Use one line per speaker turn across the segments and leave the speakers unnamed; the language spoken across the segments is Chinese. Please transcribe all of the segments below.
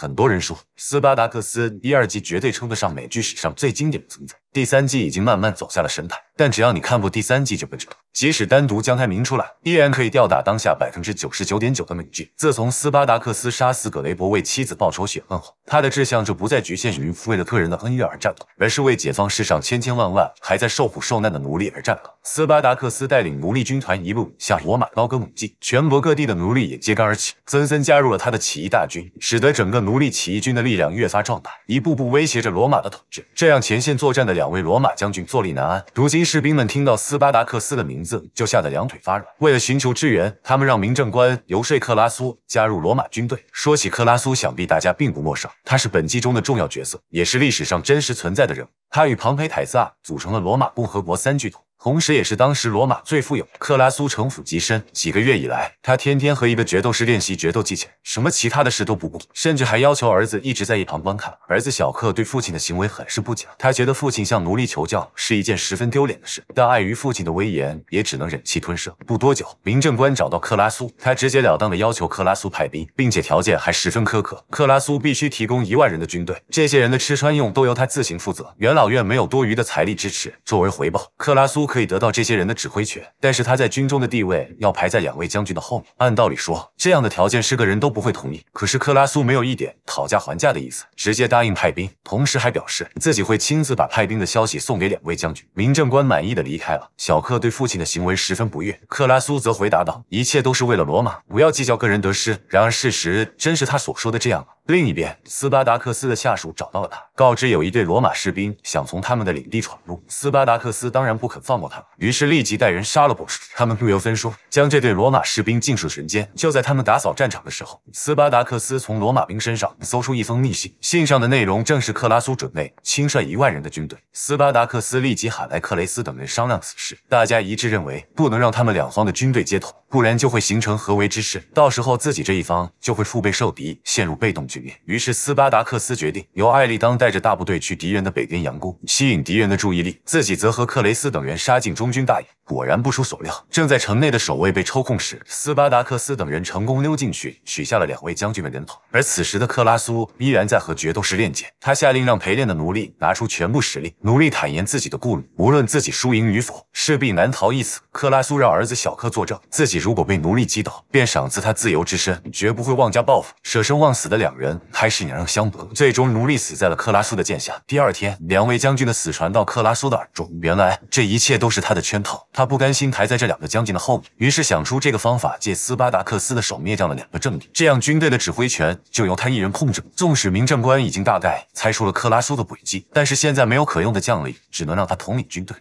很多人说，《斯巴达克斯》第二季绝对称得上美剧史上最经典的存在。第三季已经慢慢走下了神坛，但只要你看过第三季，就不知道。即使单独将他明出来，依然可以吊打当下百分之九十九点九的美剧。自从斯巴达克斯杀死葛雷伯为妻子报仇雪恨后，他的志向就不再局限于为了个人的恩怨而战斗，而是为解放世上千千万万还在受苦受难的奴隶而战斗。斯巴达克斯带领奴隶军团一路向罗马高歌猛进，全国各地的奴隶也揭竿而起，纷纷加入了他的起义大军，使得整个奴隶起义军的力量越发壮大，一步步威胁着罗马的统治。这样前线作战的两。两位罗马将军坐立难安。如今士兵们听到斯巴达克斯的名字，就吓得两腿发软。为了寻求支援，他们让民政官游说克拉苏加入罗马军队。说起克拉苏，想必大家并不陌生，他是本季中的重要角色，也是历史上真实存在的人物。他与庞培、凯撒组成了罗马共和国三巨头。同时，也是当时罗马最富有。克拉苏城府极深，几个月以来，他天天和一个决斗士练习决斗技巧，什么其他的事都不顾，甚至还要求儿子一直在一旁观看。儿子小克对父亲的行为很是不解，他觉得父亲向奴隶求教是一件十分丢脸的事，但碍于父亲的威严，也只能忍气吞声。不多久，民政官找到克拉苏，他直截了当的要求克拉苏派兵，并且条件还十分苛刻，克拉苏必须提供一万人的军队，这些人的吃穿用都由他自行负责。元老院没有多余的财力支持，作为回报，克拉苏。可以得到这些人的指挥权，但是他在军中的地位要排在两位将军的后面。按道理说，这样的条件是个人都不会同意。可是克拉苏没有一点讨价还价的意思，直接答应派兵，同时还表示自己会亲自把派兵的消息送给两位将军。民政官满意的离开了。小克对父亲的行为十分不悦，克拉苏则回答道：“一切都是为了罗马，不要计较个人得失。”然而事实真是他所说的这样吗？另一边，斯巴达克斯的下属找到了他，告知有一队罗马士兵想从他们的领地闯入。斯巴达克斯当然不肯放过他们，于是立即带人杀了博士。他们不由分说，将这对罗马士兵尽数绳奸。就在他们打扫战场的时候，斯巴达克斯从罗马兵身上搜出一封密信，信上的内容正是克拉苏准备亲率一万人的军队。斯巴达克斯立即喊来克雷斯等人商量此事，大家一致认为不能让他们两方的军队接头。不然就会形成合围之势，到时候自己这一方就会腹背受敌，陷入被动局面。于是斯巴达克斯决定由艾利当带着大部队去敌人的北边佯攻，吸引敌人的注意力，自己则和克雷斯等人杀进中军大营。果然不出所料，正在城内的守卫被抽空时，斯巴达克斯等人成功溜进去，取下了两位将军们人头。而此时的克拉苏依然在和决斗士练剑，他下令让陪练的奴隶拿出全部实力。奴隶坦言自己的顾虑，无论自己输赢与否，势必难逃一死。克拉苏让儿子小克作证，自己。如果被奴隶击倒，便赏赐他自由之身，绝不会妄加报复。舍生忘死的两人开始你让相搏，最终奴隶死在了克拉苏的剑下。第二天，两位将军的死传到克拉苏的耳中，原来这一切都是他的圈套。他不甘心排在这两个将军的后面，于是想出这个方法，借斯巴达克斯的手灭掉了两个政敌，这样军队的指挥权就由他一人控制。纵使民政官已经大概猜出了克拉苏的诡计，但是现在没有可用的将领，只能让他统领军队。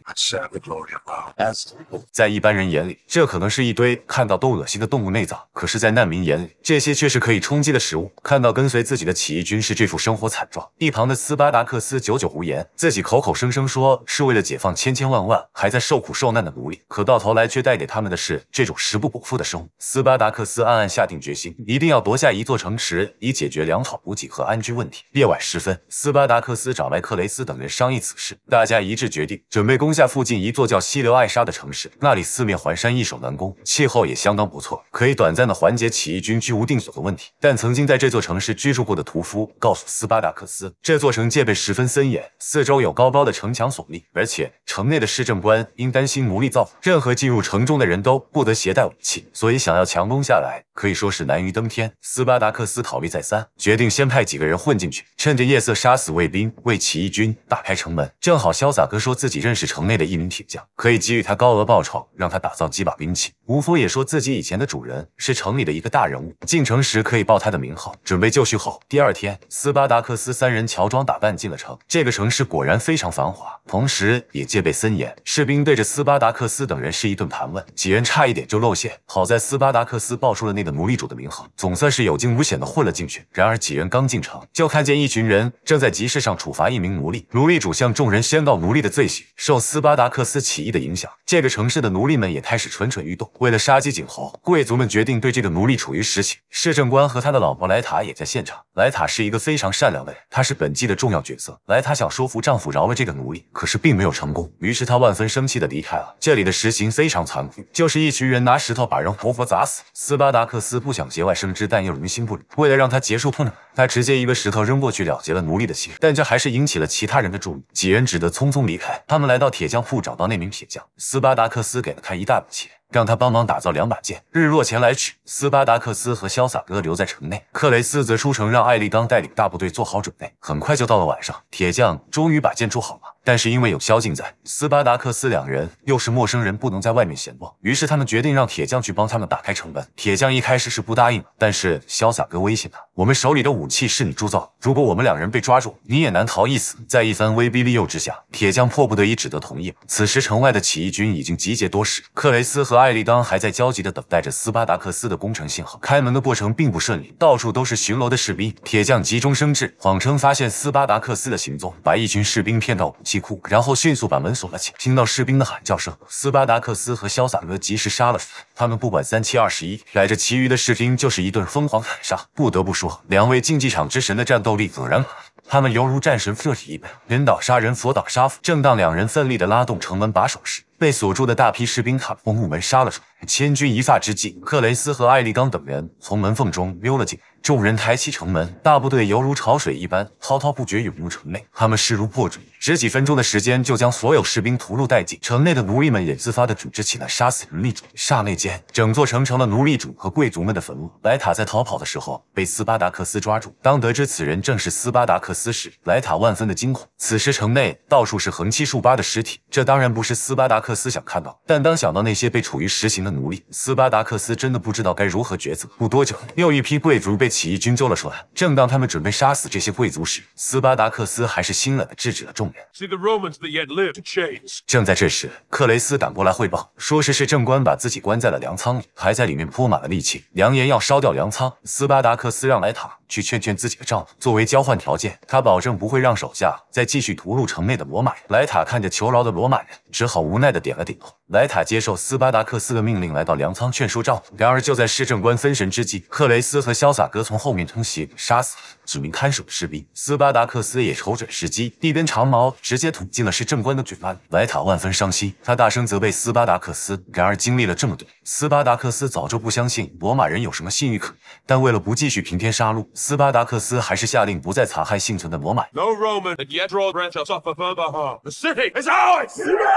在一般人眼里，这可能是一堆。看到都恶心的动物内脏，可是，在难民眼里，这些却是可以充饥的食物。看到跟随自己的起义军是这副生活惨状，一旁的斯巴达克斯久久无言。自己口口声声说是为了解放千千万万还在受苦受难的奴隶，可到头来却带给他们的是这种食不果腹的生物。斯巴达克斯暗暗下定决心，一定要夺下一座城池，以解决粮草补给和安居问题。夜晚时分，斯巴达克斯找来克雷斯等人商议此事，大家一致决定准备攻下附近一座叫溪流艾莎的城市，那里四面环山，易守难攻，气候。倒也相当不错，可以短暂的缓解起义军居无定所的问题。但曾经在这座城市居住过的屠夫告诉斯巴达克斯，这座城戒备十分森严，四周有高高的城墙耸立，而且城内的市政官因担心奴隶造反，任何进入城中的人都不得携带武器，所以想要强攻下来可以说是难于登天。斯巴达克斯考虑再三，决定先派几个人混进去，趁着夜色杀死卫兵，为起义军打开城门。正好潇洒哥说自己认识城内的一名铁匠，可以给予他高额报酬，让他打造几把兵器。吴夫也说自己以前的主人是城里的一个大人物，进城时可以报他的名号。准备就绪后，第二天，斯巴达克斯三人乔装打扮进了城。这个城市果然非常繁华，同时也戒备森严。士兵对着斯巴达克斯等人是一顿盘问，几人差一点就露馅。好在斯巴达克斯报出了那个奴隶主的名号，总算是有惊无险的混了进去。然而，几人刚进城，就看见一群人正在集市上处罚一名奴隶。奴隶主向众人宣告奴隶的罪行。受斯巴达克斯起义的影响，这个城市的奴隶们也开始蠢蠢欲动。为了杀鸡儆猴，贵族们决定对这个奴隶处以实刑。摄政官和他的老婆莱塔也在现场。莱塔是一个非常善良的人，她是本季的重要角色。莱塔想说服丈夫饶了这个奴隶，可是并没有成功。于是她万分生气的离开了。这里的实刑非常残酷，就是一群人拿石头把人活活砸死。斯巴达克斯不想节外生枝，但又于心不忍。为了让他结束痛苦，他直接一个石头扔过去了，结了奴隶的性命。但这还是引起了其他人的注意，几人只得匆匆离开。他们来到铁匠铺，找到那名铁匠。斯巴达克斯给了他一大笔钱。让他帮忙打造两把剑，日落前来取。斯巴达克斯和潇洒哥留在城内，克雷斯则出城，让艾丽刚带领大部队做好准备。很快就到了晚上，铁匠终于把剑铸好了。但是因为有萧敬在，斯巴达克斯两人又是陌生人，不能在外面闲逛，于是他们决定让铁匠去帮他们打开城门。铁匠一开始是不答应但是潇洒哥威胁他：“我们手里的武器是你铸造的，如果我们两人被抓住，你也难逃一死。”在一番威逼利诱之下，铁匠迫不得已只得同意。此时城外的起义军已经集结多时，克雷斯和艾丽当还在焦急地等待着斯巴达克斯的攻城信号。开门的过程并不顺利，到处都是巡逻的士兵。铁匠急中生智，谎称发现斯巴达克斯的行踪，把一群士兵骗到。气库，然后迅速把门锁了起来。听到士兵的喊叫声，斯巴达克斯和潇洒哥及时杀了出来。他们不管三七二十一，逮着其余的士兵就是一顿疯狂砍杀。不得不说，两位竞技场之神的战斗力果然他们犹如战神附体一般，人倒杀人，佛倒杀佛。正当两人奋力地拉动城门把手时，被锁住的大批士兵踏破木门杀了出来。千钧一发之际，克雷斯和艾利冈等人从门缝中溜了进来。众人抬起城门，大部队犹如潮水一般，滔滔不绝涌入城内。他们势如破竹，十几分钟的时间就将所有士兵屠戮殆尽。城内的奴隶们也自发地组织起来杀死奴隶主。刹那间，整座城成的奴隶主和贵族们的坟墓。莱塔在逃跑的时候被斯巴达克斯抓住。当得知此人正是斯巴达克斯时，莱塔万分的惊恐。此时城内到处是横七竖八的尸体，这当然不是斯巴达克斯想看到的。但当想到那些被处于实刑的奴隶，斯巴达克斯真的不知道该如何抉择。不多久，又一批贵族被。起义军走了出来。正当他们准备杀死这些贵族时，斯巴达克斯还是心冷的制止了众人。See Romans the yet live change。that to 正在这时，克雷斯赶过来汇报，说是市政官把自己关在了粮仓里，还在里面铺满了利器，扬言要烧掉粮仓。斯巴达克斯让莱塔。去劝劝自己的丈夫，作为交换条件，他保证不会让手下再继续屠戮城内的罗马人。莱塔看着求饶的罗马人，只好无奈的点了点头。莱塔接受斯巴达克斯的命令，来到粮仓劝说丈夫。然而就在市政官分神之际，克雷斯和潇洒哥从后面偷袭，杀死了几名看守的士兵。斯巴达克斯也瞅准时机，一根长矛直接捅进了市政官的嘴巴里。莱塔万分伤心，他大声责备斯巴达克斯。然而经历了这么多，斯巴达克斯早就不相信罗马人有什么信誉可言，但为了不继续平添杀戮。斯巴达克斯还是下令不再残害幸存的罗马人。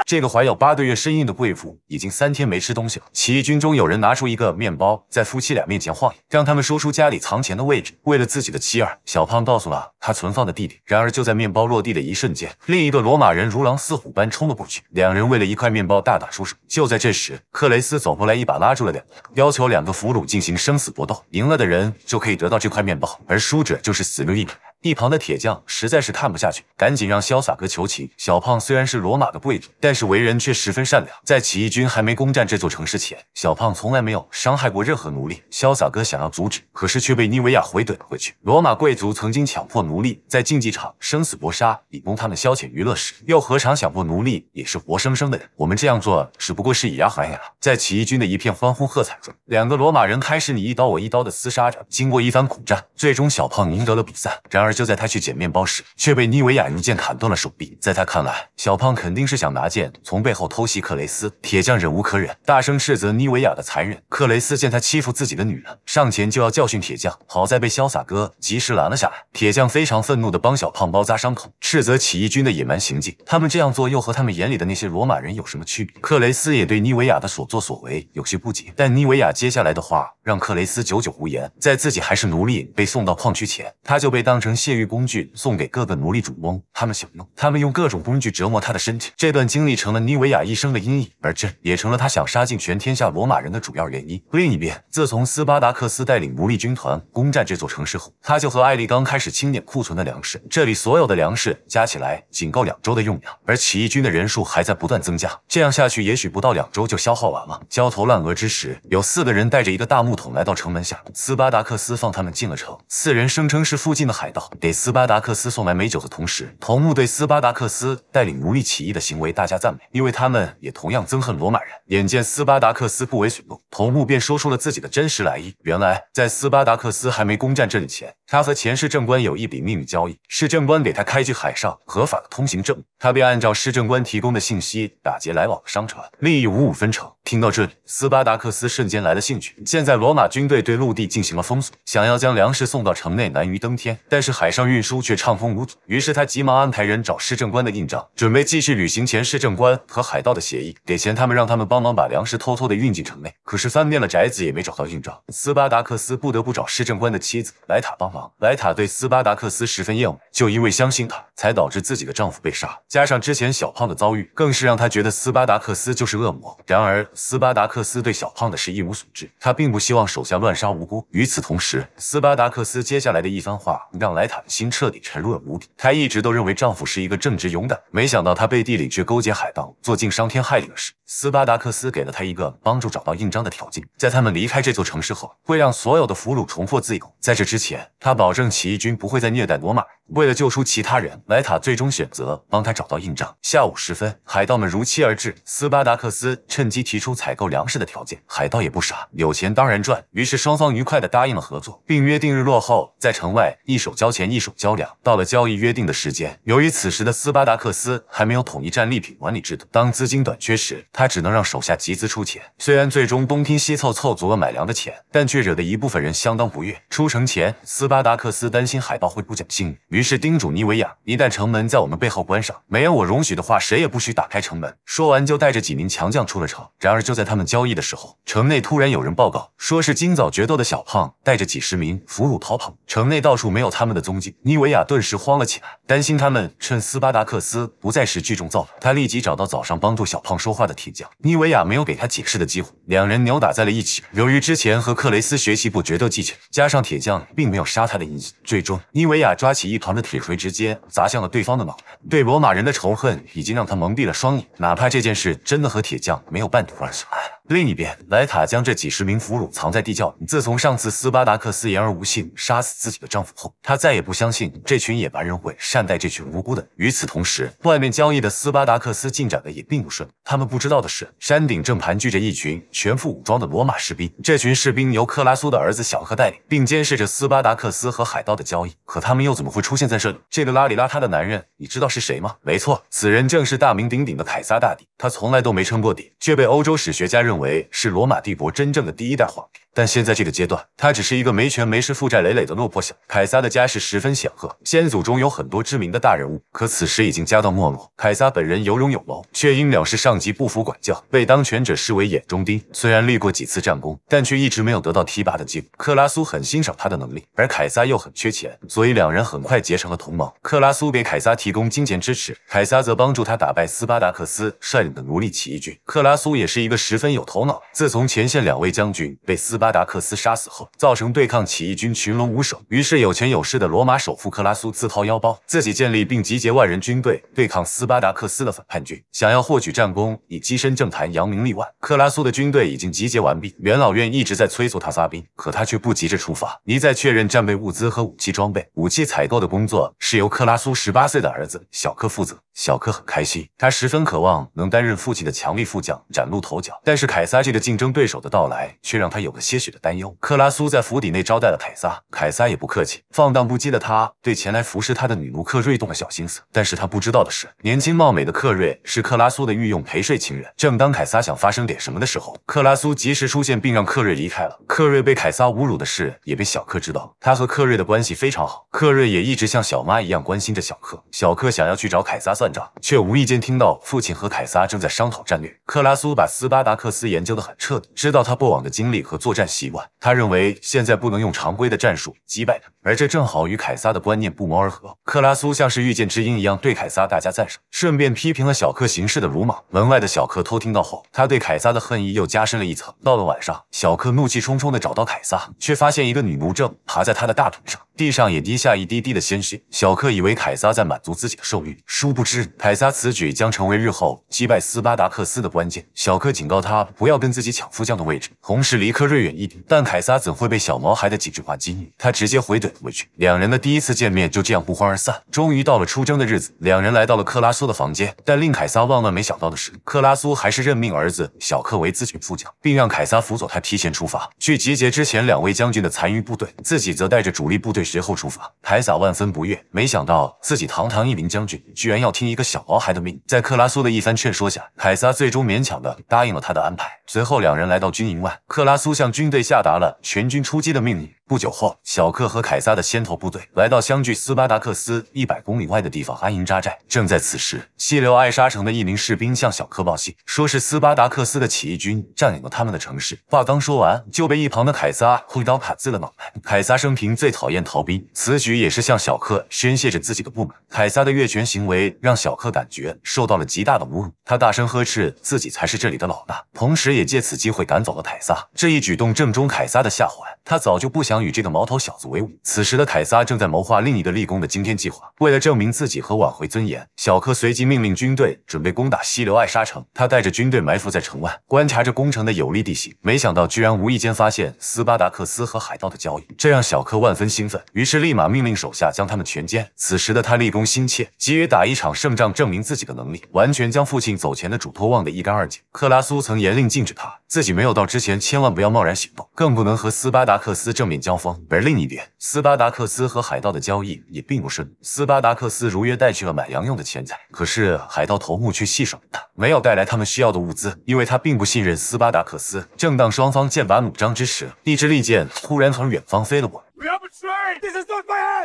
这个怀有八个月身孕的贵妇已经三天没吃东西了。起义军中有人拿出一个面包，在夫妻俩面前晃悠，让他们说出家里藏钱的位置。为了自己的妻儿，小胖告诉了他存放的弟弟。然而就在面包落地的一瞬间，另一个罗马人如狼似虎般冲了过去，两人为了一块面包大打出手。就在这时，克雷斯走过来，一把拉住了两人，要求两个俘虏进行生死搏斗，赢了的人就可以得到这块面包。而输者就是死路一条。一旁的铁匠实在是看不下去，赶紧让潇洒哥求情。小胖虽然是罗马的贵族，但是为人却十分善良。在起义军还没攻占这座城市前，小胖从来没有伤害过任何奴隶。潇洒哥想要阻止，可是却被尼维亚回怼了回去。罗马贵族曾经强迫奴隶在竞技场生死搏杀，以供他们消遣娱乐时，又何尝想过奴隶也是活生生的人？我们这样做只不过是以牙还牙。在起义军的一片欢呼喝彩中，两个罗马人开始你一刀我一刀的厮杀着。经过一番苦战，最终小胖赢得了比赛。然而。就在他去捡面包时，却被妮维亚一剑砍断了手臂。在他看来，小胖肯定是想拿剑从背后偷袭克雷斯。铁匠忍无可忍，大声斥责妮维亚的残忍。克雷斯见他欺负自己的女人，上前就要教训铁匠，好在被潇洒哥及时拦了下来。铁匠非常愤怒地帮小胖包扎伤口，斥责起义军的野蛮行径。他们这样做又和他们眼里的那些罗马人有什么区别？克雷斯也对妮维亚的所作所为有些不解，但妮维亚接下来的话让克雷斯久久无言。在自己还是奴隶被送到矿区前，他就被当成。泄欲工具送给各个奴隶主翁，他们享用。他们用各种工具折磨他的身体，这段经历成了妮维雅一生的阴影，而这也成了他想杀尽全天下罗马人的主要原因。另一边，自从斯巴达克斯带领奴隶军团攻占这座城市后，他就和艾丽刚开始清点库存的粮食。这里所有的粮食加起来，仅够两周的用量，而起义军的人数还在不断增加。这样下去，也许不到两周就消耗完了。焦头烂额之时，有四个人带着一个大木桶来到城门下，斯巴达克斯放他们进了城。四人声称是附近的海盗。给斯巴达克斯送来美酒的同时，头目对斯巴达克斯带领奴隶起义的行为大加赞美，因为他们也同样憎恨罗马人。眼见斯巴达克斯不为所动，头目便说出了自己的真实来意。原来，在斯巴达克斯还没攻占这里前。他和前市政官有一笔秘密交易，市政官给他开具海上合法的通行证，他便按照市政官提供的信息打劫来往的商船，利益五五分成。听到这里，斯巴达克斯瞬间来了兴趣。现在罗马军队对陆地进行了封锁，想要将粮食送到城内难于登天，但是海上运输却畅通无阻。于是他急忙安排人找市政官的印章，准备继续履行前市政官和海盗的协议。给钱，他们让他们帮忙把粮食偷偷的运进城内。可是翻遍了宅子也没找到印章，斯巴达克斯不得不找市政官的妻子莱塔帮忙。莱塔对斯巴达克斯十分厌恶，就因为相信他，才导致自己的丈夫被杀。加上之前小胖的遭遇，更是让她觉得斯巴达克斯就是恶魔。然而，斯巴达克斯对小胖的事一无所知，他并不希望手下乱杀无辜。与此同时，斯巴达克斯接下来的一番话，让莱塔的心彻底沉入了谷底。她一直都认为丈夫是一个正直勇敢，没想到他背地里却勾结海盗，做尽伤天害理的事。斯巴达克斯给了他一个帮助找到印章的条件，在他们离开这座城市后，会让所有的俘虏重获自由。在这之前，他。他保证起义军不会再虐待罗马人。为了救出其他人，莱塔最终选择帮他找到印章。下午时分，海盗们如期而至。斯巴达克斯趁机提出采购粮食的条件，海盗也不傻，有钱当然赚。于是双方愉快地答应了合作，并约定日落后在城外一手交钱一手交粮。到了交易约定的时间，由于此时的斯巴达克斯还没有统一战利品管理制度，当资金短缺时，他只能让手下集资出钱。虽然最终东拼西凑凑足了买粮的钱，但却惹得一部分人相当不悦。出城前，斯巴达克斯担心海盗会不讲信誉。于是叮嘱尼维亚：“一旦城门在我们背后关上，没有我容许的话，谁也不许打开城门。”说完，就带着几名强将出了城。然而，就在他们交易的时候，城内突然有人报告，说是今早决斗的小胖带着几十名俘虏逃跑，城内到处没有他们的踪迹。尼维亚顿时慌了起来，担心他们趁斯巴达克斯不在时聚众造反。他立即找到早上帮助小胖说话的铁匠。尼维亚没有给他解释的机会，两人扭打在了一起。由于之前和克雷斯学习过决斗技巧，加上铁匠并没有杀他的意，最终尼维亚抓起一。扛着铁锤直接砸向了对方的脑袋。对罗马人的仇恨已经让他蒙蔽了双眼，哪怕这件事真的和铁匠没有半点关系。另一边，莱塔将这几十名俘虏藏在地窖里。自从上次斯巴达克斯言而无信，杀死自己的丈夫后，他再也不相信这群野蛮人会善待这群无辜的。与此同时，外面交易的斯巴达克斯进展的也并不顺利。他们不知道的是，山顶正盘踞着一群全副武装的罗马士兵。这群士兵由克拉苏的儿子小克带领，并监视着斯巴达克斯和海盗的交易。可他们又怎么会出现在这里？这个邋里邋遢的男人，你知道是谁吗？没错，此人正是大名鼎鼎的凯撒大帝。他从来都没称过帝，却被欧洲史学家认为。为是罗马帝国真正的第一代皇帝。但现在这个阶段，他只是一个没权没势、负债累累的落魄小。凯撒的家世十分显赫，先祖中有很多知名的大人物，可此时已经家道没落。凯撒本人有勇有谋，却因藐视上级、不服管教，被当权者视为眼中钉。虽然立过几次战功，但却一直没有得到提拔的机会。克拉苏很欣赏他的能力，而凯撒又很缺钱，所以两人很快结成了同盟。克拉苏给凯撒提供金钱支持，凯撒则帮助他打败斯巴达克斯率领的奴隶起义军。克拉苏也是一个十分有头脑，自从前线两位将军被斯。斯巴达克斯杀死后，造成对抗起义军群龙无首，于是有钱有势的罗马首富克拉苏自掏腰包，自己建立并集结万人军队对抗斯巴达克斯的反叛军，想要获取战功，以跻身政坛扬名立万。克拉苏的军队已经集结完毕，元老院一直在催促他发兵，可他却不急着出发，一再确认战备物资和武器装备。武器采购的工作是由克拉苏十八岁的儿子小克负责，小克很开心，他十分渴望能担任父亲的强力副将，崭露头角。但是凯撒这个竞争对手的到来，却让他有个心。些许的担忧。克拉苏在府邸内招待了凯撒，凯撒也不客气。放荡不羁的他，对前来服侍他的女奴克瑞动了小心思。但是他不知道的是，年轻貌美的克瑞是克拉苏的御用陪睡情人。正当凯撒想发生点什么的时候，克拉苏及时出现，并让克瑞离开了。克瑞被凯撒侮辱的事也被小克知道。他和克瑞的关系非常好，克瑞也一直像小妈一样关心着小克。小克想要去找凯撒算账，却无意间听到父亲和凯撒正在商讨战略。克拉苏把斯巴达克斯研究得很彻底，知道他过往的经历和作战。习惯，他认为现在不能用常规的战术击败他们，而这正好与凯撒的观念不谋而合。克拉苏像是遇见知音一样，对凯撒大加赞赏，顺便批评了小克行事的鲁莽。门外的小克偷听到后，他对凯撒的恨意又加深了一层。到了晚上，小克怒气冲冲地找到凯撒，却发现一个女奴正爬在他的大腿上。地上也滴下一滴滴的鲜血。小克以为凯撒在满足自己的兽欲，殊不知凯撒此举将成为日后击败斯巴达克斯的关键。小克警告他不要跟自己抢副将的位置，同时离科瑞远一点。但凯撒怎会被小毛孩的几句话激怒？他直接回怼回去。两人的第一次见面就这样不欢而散。终于到了出征的日子，两人来到了克拉苏的房间。但令凯撒万万没想到的是，克拉苏还是任命儿子小克为咨询副将，并让凯撒辅佐他提前出发去集结之前两位将军的残余部队，自己则带着主力部队。随后出发，凯撒万分不悦，没想到自己堂堂一名将军，居然要听一个小毛孩的命。在克拉苏的一番劝说下，凯撒最终勉强的答应了他的安排。随后两人来到军营外，克拉苏向军队下达了全军出击的命令。不久后，小克和凯撒的先头部队来到相距斯巴达克斯一百公里外的地方安营扎寨。正在此时，溪流艾沙城的一名士兵向小克报信，说是斯巴达克斯的起义军占领了他们的城市。话刚说完，就被一旁的凯撒挥刀砍碎了脑袋。凯撒生平最讨厌逃兵此举也是向小克宣泄着自己的不满。凯撒的越权行为让小克感觉受到了极大的侮辱，他大声呵斥自己才是这里的老大，同时也借此机会赶走了凯撒。这一举动正中凯撒的下怀，他早就不想与这个毛头小子为伍。此时的凯撒正在谋划另一个立功的惊天计划。为了证明自己和挽回尊严，小克随即命令军队准备攻打西流爱沙城。他带着军队埋伏在城外，观察着攻城的有利地形。没想到，居然无意间发现斯巴达克斯和海盗的交易，这让小克万分兴奋。于是，立马命令手下将他们全歼。此时的他立功心切，急于打一场胜仗证明自己的能力，完全将父亲走前的嘱托忘得一干二净。克拉苏曾严令禁止他。自己没有到之前，千万不要贸然行动，更不能和斯巴达克斯正面交锋。而另一边，斯巴达克斯和海盗的交易也并不顺利。斯巴达克斯如约带去了买羊用的钱财，可是海盗头目却戏耍他，没有带来他们需要的物资，因为他并不信任斯巴达克斯。正当双方剑拔弩张之时，一支利箭忽然从远方飞了过来。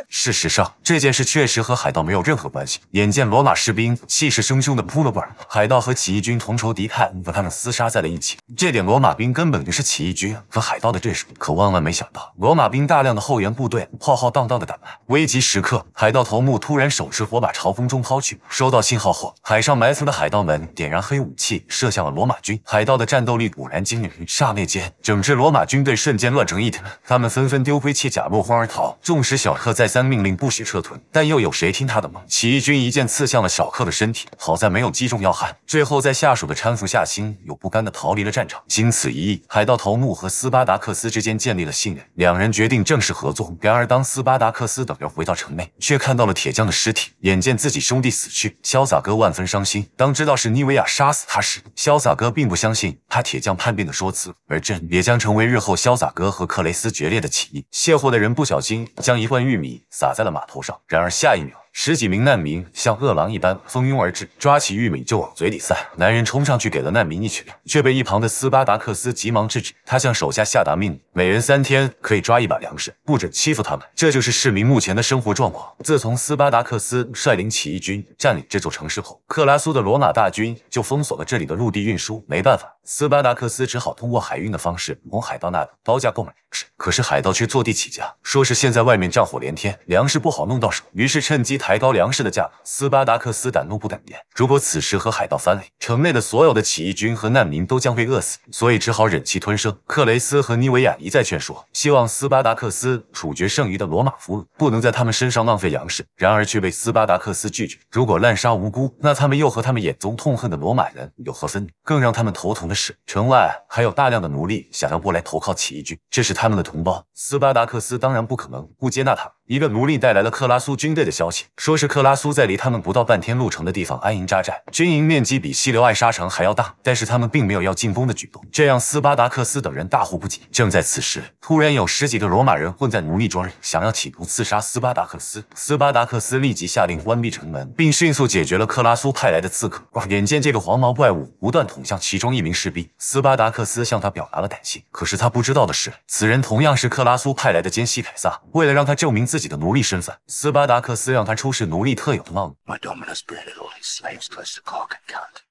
事实上，这件事确实和海盗没有任何关系。眼见罗马士兵气势汹汹地扑了过来，海盗和起义军同仇敌忾，把他们厮杀在了一起。这里。点，罗马兵根本不是起义军和海盗的对手，可万万没想到，罗马兵大量的后援部队浩浩荡荡的赶来。危急时刻，海盗头目突然手持火把朝风中抛去，收到信号后，海上埋伏的海盗们点燃黑武器射向了罗马军，海盗的战斗力果然惊人。刹那间，整支罗马军队瞬间乱成一团，他们纷纷丢盔弃甲，落荒而逃。纵使小克再三命令不许撤退，但又有谁听他的吗？起义军一剑刺向了小克的身体，好在没有击中要害。最后在下属的搀扶下，心有不甘的逃离了战场。经此一役，海盗头目和斯巴达克斯之间建立了信任，两人决定正式合作。然而，当斯巴达克斯等人回到城内，却看到了铁匠的尸体。眼见自己兄弟死去，潇洒哥万分伤心。当知道是妮维亚杀死他时，潇洒哥并不相信他铁匠叛变的说辞，而这也将成为日后潇洒哥和克雷斯决裂的起因。卸货的人不小心将一罐玉米撒在了码头上，然而下一秒。十几名难民像饿狼一般蜂拥而至，抓起玉米就往嘴里塞。男人冲上去给了难民一拳，却被一旁的斯巴达克斯急忙制止。他向手下下达命令：每人三天可以抓一把粮食，不准欺负他们。这就是市民目前的生活状况。自从斯巴达克斯率领起义军占领这座城市后，克拉苏的罗马大军就封锁了这里的陆地运输。没办法。斯巴达克斯只好通过海运的方式从海盗那里高价购买粮食，可是海盗却坐地起价，说是现在外面战火连天，粮食不好弄到手，于是趁机抬高粮食的价格。斯巴达克斯敢怒不敢言，如果此时和海盗翻脸，城内的所有的起义军和难民都将被饿死，所以只好忍气吞声。克雷斯和尼维亚一再劝说，希望斯巴达克斯处决剩余的罗马俘虏，不能在他们身上浪费粮食，然而却被斯巴达克斯拒绝。如果滥杀无辜，那他们又和他们眼中痛恨的罗马人有何分别？更让他们头疼的。城外还有大量的奴隶想要过来投靠起义军，这是他们的同胞。斯巴达克斯当然不可能不接纳他们。一个奴隶带来了克拉苏军队的消息，说是克拉苏在离他们不到半天路程的地方安营扎寨，军营面积比西流艾沙城还要大，但是他们并没有要进攻的举动，这让斯巴达克斯等人大呼不解。正在此时，突然有十几个罗马人混在奴隶中，想要企图刺杀斯巴达克斯。斯巴达克斯立即下令关闭城门，并迅速解决了克拉苏派来的刺客。眼见这个黄毛怪物不断捅向其中一名士兵，斯巴达克斯向他表达了感谢。可是他不知道的是，此人同样是克拉苏派来的奸细。凯撒为了让他证明自自己的奴隶身份，斯巴达克斯让他出示奴隶特有的烙印。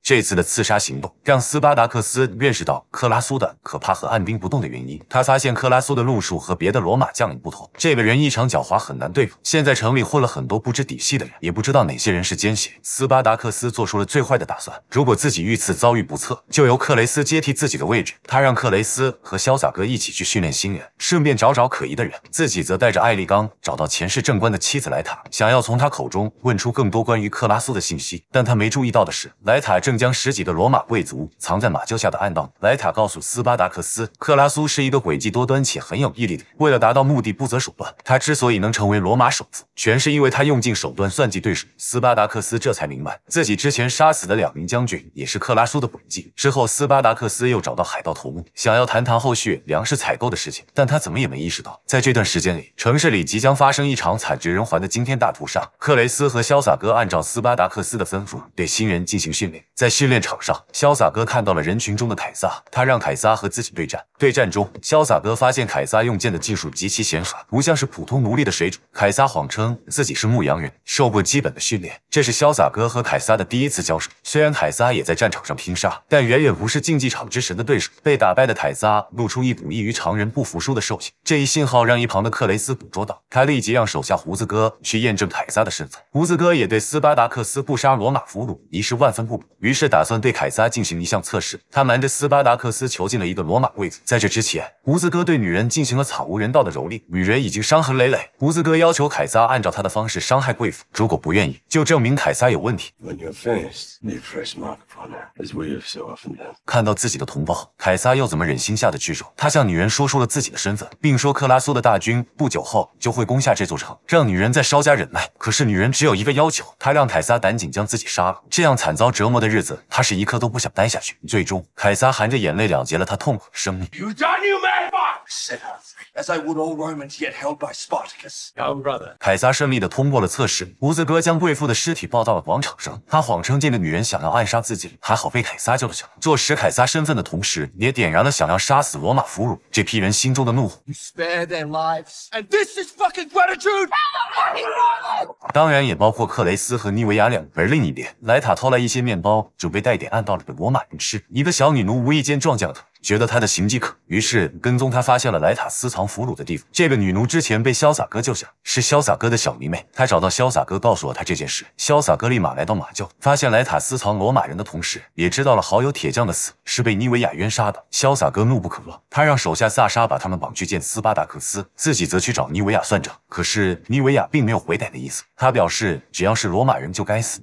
这次的刺杀行动让斯巴达克斯认识到克拉苏的可怕和按兵不动的原因。他发现克拉苏的路数和别的罗马将领不同，这个人异常狡猾，很难对付。现在城里混了很多不知底细的人，也不知道哪些人是奸细。斯巴达克斯做出了最坏的打算：如果自己遇刺遭遇不测，就由克雷斯接替自己的位置。他让克雷斯和潇洒哥一起去训练新人，顺便找找可疑的人。自己则带着艾丽刚找到前世正官的妻子莱塔，想要从他口中问出更多关于克拉苏的信息。但他没注意到的是，莱塔正。将十几个罗马贵族藏在马厩下的暗道。莱塔告诉斯巴达克斯，克拉苏是一个诡计多端且很有毅力的，为了达到目的不择手段。他之所以能成为罗马首富，全是因为他用尽手段算计对手。斯巴达克斯这才明白，自己之前杀死的两名将军也是克拉苏的诡计。之后，斯巴达克斯又找到海盗头目，想要谈谈后续粮食采购的事情，但他怎么也没意识到，在这段时间里，城市里即将发生一场惨绝人寰的惊天大屠杀。克雷斯和潇洒哥按照斯巴达克斯的吩咐，对新人进行训练。在在训练场上，潇洒哥看到了人群中的凯撒，他让凯撒和自己对战。对战中，潇洒哥发现凯撒用剑的技术极其娴熟，不像是普通奴隶的水准。凯撒谎称自己是牧羊人，受过基本的训练。这是潇洒哥和凯撒的第一次交手。虽然凯撒也在战场上拼杀，但远远不是竞技场之神的对手。被打败的凯撒露出一股异于常人、不服输的兽性。这一信号让一旁的克雷斯捕捉到，他立即让手下胡子哥去验证凯撒的身份。胡子哥也对斯巴达克斯不杀罗马俘虏一事万分不满，于是打算对凯撒进行一项测试。他瞒着斯巴达克斯囚禁了一个罗马贵族。在这之前，胡子哥对女人进行了惨无人道的蹂躏，女人已经伤痕累累。胡子哥要求凯撒按照他的方式伤害贵妇，如果不愿意，就证明凯撒有问题。看到自己的同胞，凯撒又怎么忍心下得去手？他向女人说出了自己的身份，并说克拉苏的大军不久后就会攻下这座城，让女人再稍加忍耐。可是女人只有一个要求，她让凯撒赶紧将自己杀了。这样惨遭折磨的日子，她是一刻都不想待下去。最终，凯撒含着眼泪了结了他痛苦的生命。凯撒顺利的通过了测试，胡子哥将贵妇的尸体抱到了广场上。他谎称这个女人想要暗杀自己。还好被凯撒救了下来。坐实凯撒身份的同时，也点燃了想要杀死罗马俘虏这批人心中的怒火。当然也包括克雷斯和妮维亚两人。另一边，莱塔偷来一些面包，准备带点暗道里的罗马人吃。一个小女奴无意间撞见他。觉得他的行迹可疑，于是跟踪他，发现了莱塔私藏俘虏的地方。这个女奴之前被潇洒哥救下，是潇洒哥的小迷妹。她找到潇洒哥，告诉了他这件事。潇洒哥立马来到马厩，发现莱塔私藏罗马人的同时，也知道了好友铁匠的死是被尼维亚冤杀的。潇洒哥怒不可遏，他让手下萨沙把他们绑去见斯巴达克斯，自己则去找尼维亚算账。可是尼维亚并没有悔改的意思。他表示，只要是罗马人就该死。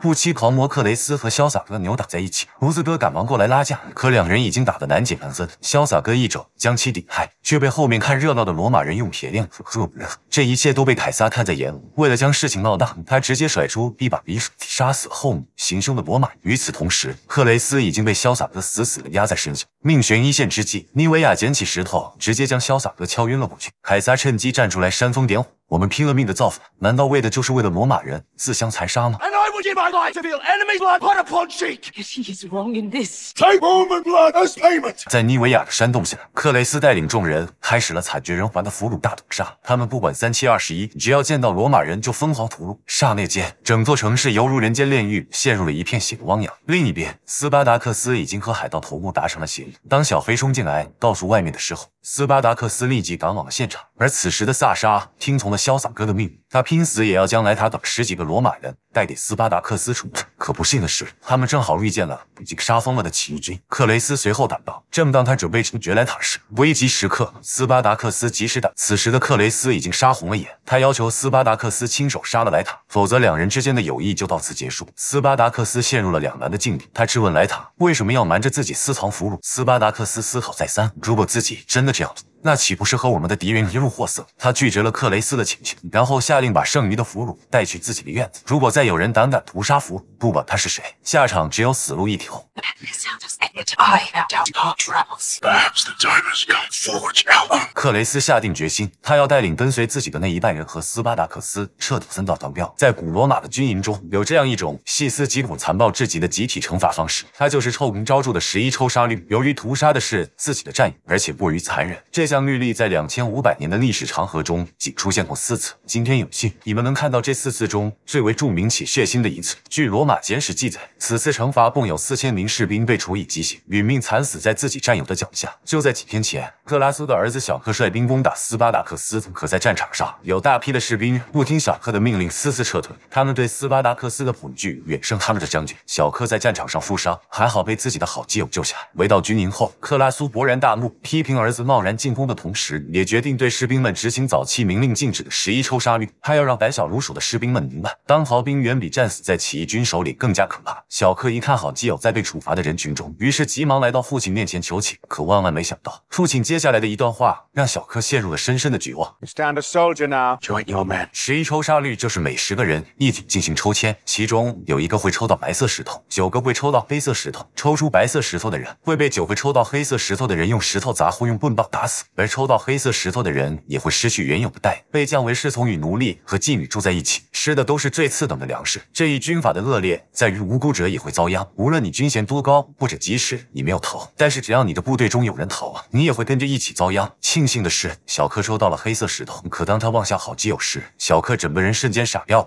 不期狂魔克雷斯和潇洒哥扭打在一起，胡子哥赶忙过来拉架，可两人已经打得难解难分。潇洒哥一肘将其抵开，却被后面看热闹的罗马人用铁链勒住。这一切都被凯撒看在眼。里，为了将事情闹大，他直接甩出一把匕首，杀死后面行凶的罗马人。与此同时，克雷斯已经被潇洒哥死死的压在身下。命悬一线之际，妮维亚捡起石头，直接将潇洒哥敲晕了过去。凯撒趁机站出来煽风点火。我们拼了命的造反，难道为的就是为了罗马人自相残杀吗？在尼维亚的煽动下，克雷斯带领众人开始了惨绝人寰的俘虏大屠杀。他们不管三七二十一，只要见到罗马人就疯狂屠戮。刹那间，整座城市犹如人间炼狱，陷入了一片血的汪洋。另一边，斯巴达克斯已经和海盗头目达成了协议。当小飞冲进来告诉外面的时候，斯巴达克斯立即赶往了现场。而此时的萨沙听从。潇洒哥的命他拼死也要将莱塔等十几个罗马人带给斯巴达克斯处置。可不幸的是，他们正好遇见了已经杀疯了的起义军克雷斯。随后赶到，正当他准备处决莱塔时，危急时刻，斯巴达克斯及时赶此时的克雷斯已经杀红了眼，他要求斯巴达克斯亲手杀了莱塔，否则两人之间的友谊就到此结束。斯巴达克斯陷入了两难的境地，他质问莱塔为什么要瞒着自己私藏俘虏。斯巴达克斯思考再三，如果自己真的这样做。那岂不是和我们的敌人一路货色？他拒绝了克雷斯的请求，然后下令把剩余的俘虏带去自己的院子。如果再有人胆敢屠杀俘虏，不管他是谁？下场只有死路一条。克雷斯下定决心，他要带领跟随自己的那一半人和斯巴达克斯撤走分道扬镳。在古罗马的军营中，有这样一种细思极恐、残暴至极的集体惩罚方式，它就是臭名昭著的十一抽杀律。由于屠杀的是自己的战友，而且过于残忍，这项律例在两千五百年的历史长河中仅出现过四次。今天有幸，你们能看到这四次中最为著名且血腥的一次。据罗马。《简史》记载，此次惩罚共有四千名士兵被处以极刑，殒命惨死在自己战友的脚下。就在几天前，克拉苏的儿子小克率兵攻打斯巴达克斯，可在战场上，有大批的士兵不听小克的命令，私自撤退。他们对斯巴达克斯的恐惧远胜他们的将军小克在战场上负伤，还好被自己的好基友救下。回到军营后，克拉苏勃然大怒，批评儿子贸然进攻的同时，也决定对士兵们执行早期明令禁止的十一抽杀律，他要让胆小如鼠的士兵们明白，当逃兵远比战死在起义军手。手里更加可怕。小柯一看好基友在被处罚的人群中，于是急忙来到父亲面前求情。可万万没想到，父亲接下来的一段话让小柯陷入了深深的绝望。十一抽杀率就是每十个人一组进行抽签，其中有一个会抽到白色石头，九个会抽到黑色石头。抽出白色石头的人会被九个抽到黑色石头的人用石头砸或用棍棒打死，而抽到黑色石头的人也会失去原有的待遇，被降为侍从与奴隶和妓女住在一起，吃的都是最次等的粮食。这一军法的恶劣。在于无辜者也会遭殃。无论你军衔多高或者即使你没有逃，但是只要你的部队中有人逃你也会跟着一起遭殃。庆幸的是，小克收到了黑色石头。可当他望向好基友时，小克整个人瞬间傻掉。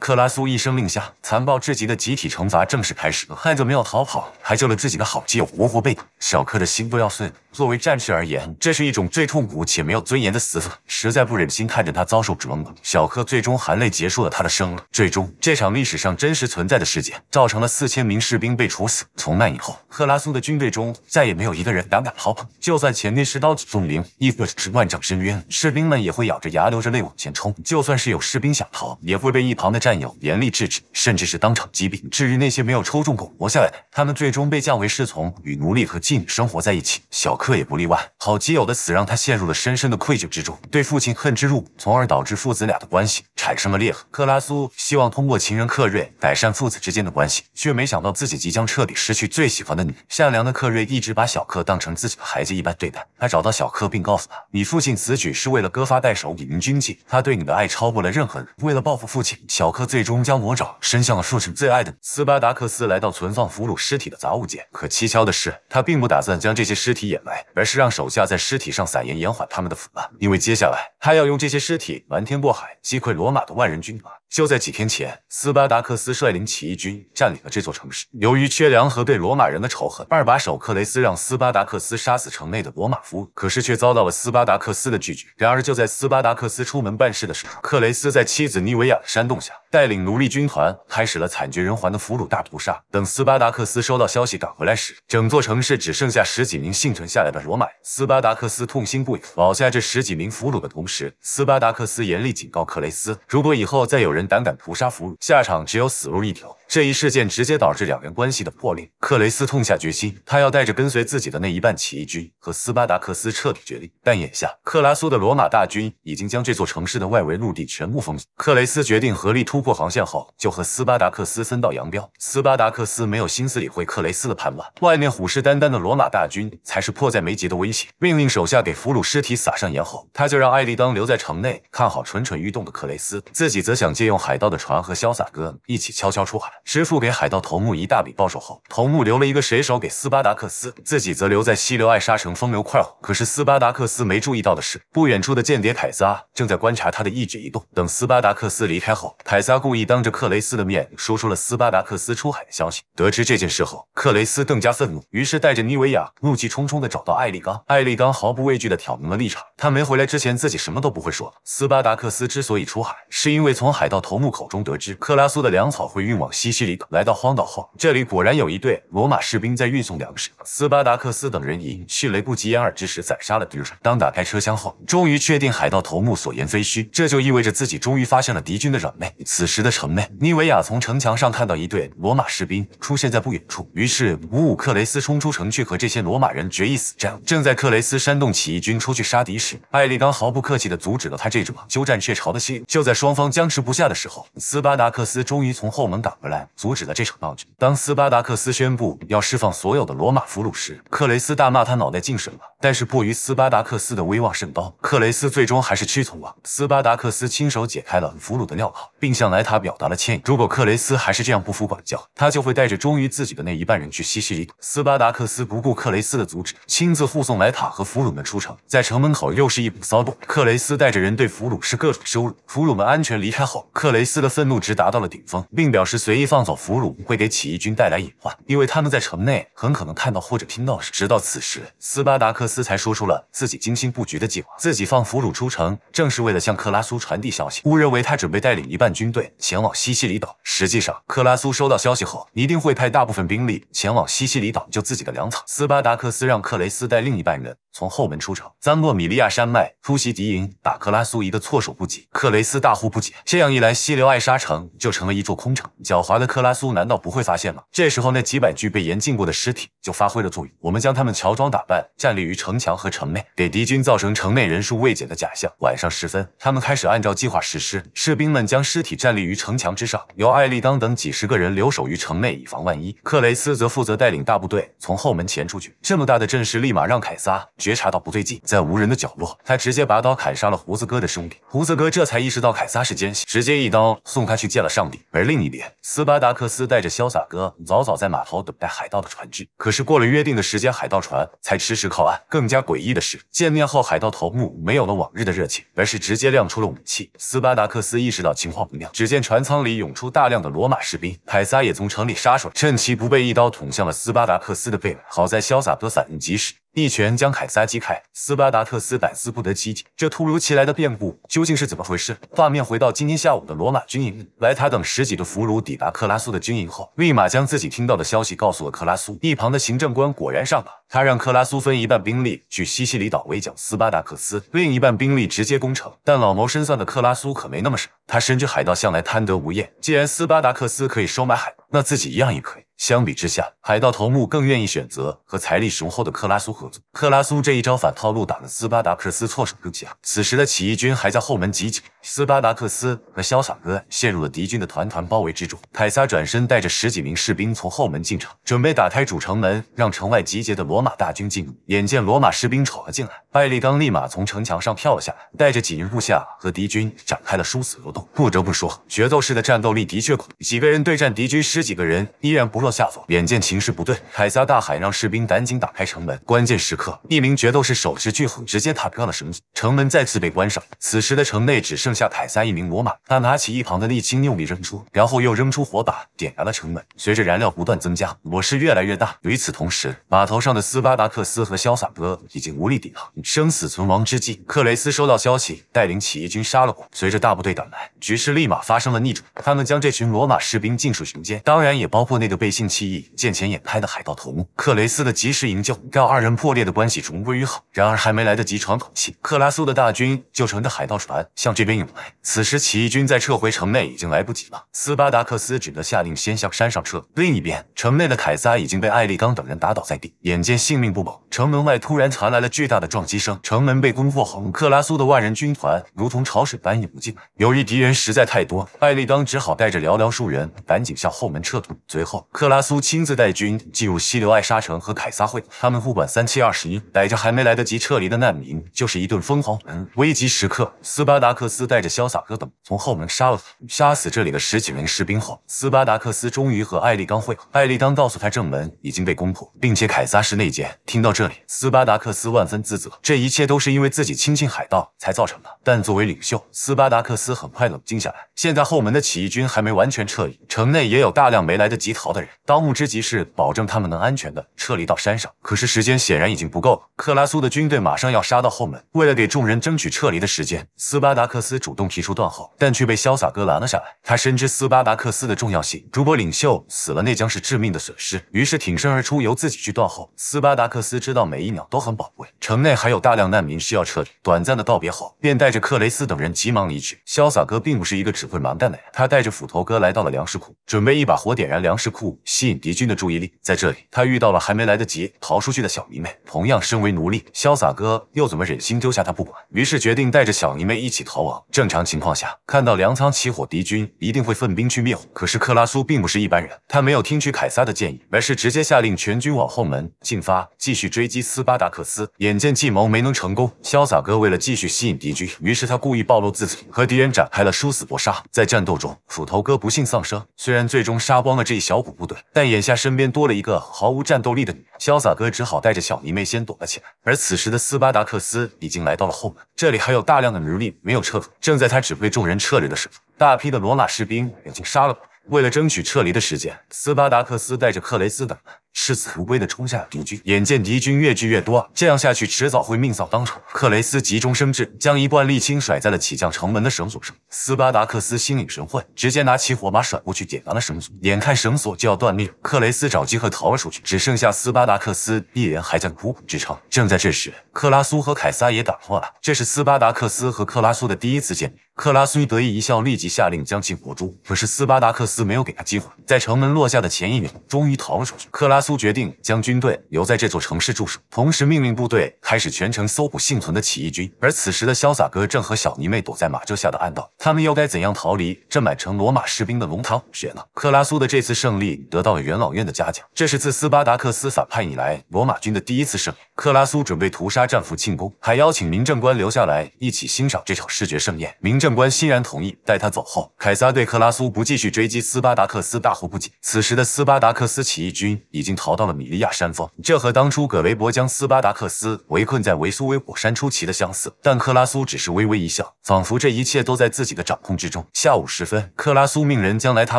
克拉苏一声令下，残暴至极的集体惩罚正式开始。害，着没有逃跑，还救了自己的好基友，活活被。小克的心都要碎了。作为战士而言，这是一种最痛苦且没有尊严的死法，实在不忍心看着他遭受折磨。小柯最终含泪结束了他的生命。最终，这场历史上真实存在的事件，造成了四千名士兵被处死。从那以后，赫拉苏的军队中再也没有一个人胆敢逃跑，就算前面是刀子丛灵，亦或者是万丈深渊，士兵们也会咬着牙流着泪往前冲。就算是有士兵想逃，也会被一旁的战友严厉制止，甚至是当场击毙。至于那些没有抽中过活下来的，他们最终被降为侍从，与奴隶和妓女生活在一起。小柯。克也不例外，好基友的死让他陷入了深深的愧疚之中，对父亲恨之入骨，从而导致父子俩的关系产生了裂痕。克拉苏希望通过情人克瑞改善父子之间的关系，却没想到自己即将彻底失去最喜欢的女。善良的克瑞一直把小克当成自己的孩子一般对待，他找到小克并告诉他：“你父亲此举是为了割发代首以明军纪，他对你的爱超过了任何人。”为了报复父亲，小克最终将魔爪伸向了父亲最爱的斯巴达克斯。来到存放俘虏尸体的杂物间，可蹊跷的是，他并不打算将这些尸体掩埋。而是让手下在尸体上撒盐，延缓他们的腐烂。因为接下来他要用这些尸体瞒天过海，击溃罗马的万人军团。就在几天前，斯巴达克斯率领起义军占领了这座城市。由于缺粮和对罗马人的仇恨，二把手克雷斯让斯巴达克斯杀死城内的罗马俘虏，可是却遭到了斯巴达克斯的拒绝。然而，就在斯巴达克斯出门办事的时候，克雷斯在妻子尼维亚的煽动下，带领奴隶军团开始了惨绝人寰的俘虏大屠杀。等斯巴达克斯收到消息赶回来时，整座城市只剩下十几名幸存下来的罗马人。斯巴达克斯痛心不已，保下这十几名俘虏的同时，斯巴达克斯严厉警告克雷斯，如果以后再有人，胆敢屠杀俘虏，下场只有死路一条。这一事件直接导致两人关系的破裂。克雷斯痛下决心，他要带着跟随自己的那一半起义军和斯巴达克斯彻底决裂。但眼下，克拉苏的罗马大军已经将这座城市的外围陆地全部封锁。克雷斯决定合力突破航线后，就和斯巴达克斯分道扬镳。斯巴达克斯没有心思理会克雷斯的叛乱，外面虎视眈眈的罗马大军才是迫在眉睫的威胁。命令手下给俘虏尸体撒上盐后，他就让艾利登留在城内看好蠢蠢欲动的克雷斯，自己则想借用海盗的船和潇洒哥一起悄悄出海。师傅给海盗头目一大笔报酬后，头目留了一个水手给斯巴达克斯，自己则留在溪流爱沙城风流快活。可是斯巴达克斯没注意到的是，不远处的间谍凯撒正在观察他的一举一动。等斯巴达克斯离开后，凯撒故意当着克雷斯的面说出了斯巴达克斯出海的消息。得知这件事后，克雷斯更加愤怒，于是带着妮维亚怒气冲冲地找到艾丽刚。艾丽刚毫不畏惧地挑明了立场：他没回来之前，自己什么都不会说。斯巴达克斯之所以出海，是因为从海盗头目口中得知克拉苏的粮草会运往西。来到荒岛后，这里果然有一队罗马士兵在运送粮食。斯巴达克斯等人以迅雷不及掩耳之势斩杀了敌人。当打开车厢后，终于确定海盗头目所言非虚，这就意味着自己终于发现了敌军的软肋。此时的城内，尼维亚从城墙上看到一队罗马士兵出现在不远处，于是五五克雷斯冲出城去和这些罗马人决一死战。正在克雷斯煽动起义军出去杀敌时，艾丽刚毫不客气地阻止了他这种鸠占鹊巢的。心。就在双方僵持不下的时候，斯巴达克斯终于从后门赶回来。阻止了这场闹剧。当斯巴达克斯宣布要释放所有的罗马俘虏时，克雷斯大骂他脑袋进水了。但是，迫于斯巴达克斯的威望甚高，克雷斯最终还是屈从了。斯巴达克斯亲手解开了俘虏的镣铐，并向莱塔表达了歉意。如果克雷斯还是这样不服管教，他就会带着忠于自己的那一半人去西西里。斯巴达克斯不顾克雷斯的阻止，亲自护送莱塔和俘虏们出城。在城门口又是一股骚动，克雷斯带着人对俘虏是各种羞辱。俘虏们安全离开后，克雷斯的愤怒值达到了顶峰，并表示随意放。放走俘虏会给起义军带来隐患，因为他们在城内很可能看到或者听到。直到此时，斯巴达克斯才说出了自己精心布局的计划：自己放俘虏出城，正是为了向克拉苏传递消息，误认为他准备带领一半军队前往西西里岛。实际上，克拉苏收到消息后，一定会派大部分兵力前往西西里岛救自己的粮草。斯巴达克斯让克雷斯带另一半人。从后门出城，三过米利亚山脉，突袭敌营，打克拉苏一个措手不及。克雷斯大呼不解，这样一来，西流艾沙城就成了一座空城。狡猾的克拉苏难道不会发现吗？这时候，那几百具被严禁过的尸体就发挥了作用。我们将他们乔装打扮，站立于城墙和城内，给敌军造成城内人数未减的假象。晚上时分，他们开始按照计划实施。士兵们将尸体站立于城墙之上，由艾利当等几十个人留守于城内，以防万一。克雷斯则负责带领大部队从后门前出去。这么大的阵势，立马让凯撒。觉察到不对劲，在无人的角落，他直接拔刀砍杀了胡子哥的兄弟。胡子哥这才意识到凯撒是奸细，直接一刀送他去见了上帝。而另一边，斯巴达克斯带着潇洒哥早早在码头等待海盗的船只，可是过了约定的时间，海盗船才迟迟靠岸。更加诡异的是，见面后，海盗头目没有了往日的热情，而是直接亮出了武器。斯巴达克斯意识到情况不妙，只见船舱里涌出大量的罗马士兵，凯撒也从城里杀出来，趁其不备，一刀捅向了斯巴达克斯的背好在潇洒哥反应及时。一拳将凯撒击开，斯巴达克斯百思不得其解，这突如其来的变故究竟是怎么回事？画面回到今天下午的罗马军营，来他等十几个俘虏抵达克拉苏的军营后，立马将自己听到的消息告诉了克拉苏。一旁的行政官果然上了，他让克拉苏分一半兵力去西西里岛围剿斯巴达克斯，另一半兵力直接攻城。但老谋深算的克拉苏可没那么傻。他深知海盗向来贪得无厌，既然斯巴达克斯可以收买海盗，那自己一样也可以。相比之下，海盗头目更愿意选择和财力雄厚的克拉苏合作。克拉苏这一招反套路，打得斯巴达克斯措手不及此时的起义军还在后门集结，斯巴达克斯和潇洒哥陷入了敌军的团团包围之中。凯撒转身带着十几名士兵从后门进场，准备打开主城门，让城外集结的罗马大军进入。眼见罗马士兵闯了进来，艾利刚立马从城墙上跳了下来，带着几名部下和敌军展开了殊死搏。不得不说，决斗士的战斗力的确恐怖。几个人对战敌军十几个人，依然不落下风。眼见情势不对，凯撒大喊让士兵赶紧打开城门。关键时刻，一名决斗士手持巨斧，直接踏上了绳索，城门再次被关上。此时的城内只剩下凯撒一名罗马。他拿起一旁的沥青，用力扔出，然后又扔出火把，点燃了城门。随着燃料不断增加，火势越来越大。与此同时，码头上的斯巴达克斯和潇洒哥已经无力抵抗。生死存亡之际，克雷斯收到消息，带领起义军杀了过随着大部队赶来。局势立马发生了逆转，他们将这群罗马士兵尽数寻歼，当然也包括那个背信弃义、见钱眼开的海盗头目克雷斯的及时营救，让二人破裂的关系重归于好。然而还没来得及喘口气，克拉苏的大军就乘着海盗船向这边涌来。此时起义军在撤回城内已经来不及了，斯巴达克斯只得下令先向山上撤。另一边，城内的凯撒已经被艾利冈等人打倒在地，眼见性命不保，城门外突然传来了巨大的撞击声，城门被攻破后，克拉苏的万人军团如同潮水般涌进来，有一敌敌人实在太多，艾利当只好带着寥寥数人，赶紧向后门撤退。随后，克拉苏亲自带军进入西流爱沙城和凯撒会，他们不管三七二十一，逮着还没来得及撤离的难民就是一顿疯狂。危急时刻，斯巴达克斯带着潇洒哥等从后门杀了，杀死这里的十几名士兵后，斯巴达克斯终于和艾利刚会合。艾利当告诉他，正门已经被攻破，并且凯撒是内奸。听到这里，斯巴达克斯万分自责，这一切都是因为自己亲近海盗才造成的。但作为领袖，斯巴达克斯很快。快冷静下来！现在后门的起义军还没完全撤离，城内也有大量没来得及逃的人。当务之急是保证他们能安全的撤离到山上。可是时间显然已经不够了，克拉苏的军队马上要杀到后门。为了给众人争取撤离的时间，斯巴达克斯主动提出断后，但却被潇洒哥拦了下来。他深知斯巴达克斯的重要性，如果领袖死了，那将是致命的损失。于是挺身而出，由自己去断后。斯巴达克斯知道每一秒都很宝贵，城内还有大量难民需要撤离。短暂的道别后，便带着克雷斯等人急忙离去。潇洒哥。哥并不是一个只会盲干的人，他带着斧头哥来到了粮食库，准备一把火点燃粮食库，吸引敌军的注意力。在这里，他遇到了还没来得及逃出去的小迷妹，同样身为奴隶，潇洒哥又怎么忍心丢下她不管？于是决定带着小迷妹一起逃亡。正常情况下，看到粮仓起火，敌军一定会奋兵去灭火。可是克拉苏并不是一般人，他没有听取凯撒的建议，而是直接下令全军往后门进发，继续追击斯巴达克斯。眼见计谋没能成功，潇洒哥为了继续吸引敌军，于是他故意暴露自己，和敌人展开。了殊死搏杀，在战斗中斧头哥不幸丧生。虽然最终杀光了这一小股部队，但眼下身边多了一个毫无战斗力的女潇洒哥只好带着小迷妹先躲了起来。而此时的斯巴达克斯已经来到了后门，这里还有大量的奴隶没有撤走。正在他指挥众人撤离的时候，大批的罗马士兵已经杀来了。为了争取撤离的时间，斯巴达克斯带着克雷斯等人。视死如归的冲向敌军，眼见敌军越聚越多，这样下去迟早会命丧当场。克雷斯急中生智，将一罐沥青甩在了起降城门的绳索上。斯巴达克斯心领神会，直接拿起火把甩过去点燃了绳索。眼看绳索就要断裂，克雷斯找机会逃了出去，只剩下斯巴达克斯一人还在苦苦支撑。正在这时，克拉苏和凯撒也赶破了。这是斯巴达克斯和克拉苏的第一次见面。克拉苏得意一笑，立即下令将其活捉。可是斯巴达克斯没有给他机会，在城门落下的前一秒，终于逃了出去。克拉苏决定将军队留在这座城市驻守，同时命令部队开始全城搜捕幸存的起义军。而此时的潇洒哥正和小迷妹躲在马厩下的暗道，他们又该怎样逃离这满城罗马士兵的龙潭虎穴呢？克拉苏的这次胜利得到了元老院的嘉奖，这是自斯巴达克斯反叛以来罗马军的第一次胜利。克拉苏准备屠杀战俘庆功，还邀请民政官留下来一起欣赏这场视觉盛宴。民政镇官欣然同意。待他走后，凯撒对克拉苏不继续追击斯巴达克斯大呼不解。此时的斯巴达克斯起义军已经逃到了米利亚山峰，这和当初葛维伯将斯巴达克斯围困在维苏威火山出奇的相似。但克拉苏只是微微一笑，仿佛这一切都在自己的掌控之中。下午时分，克拉苏命人将莱塔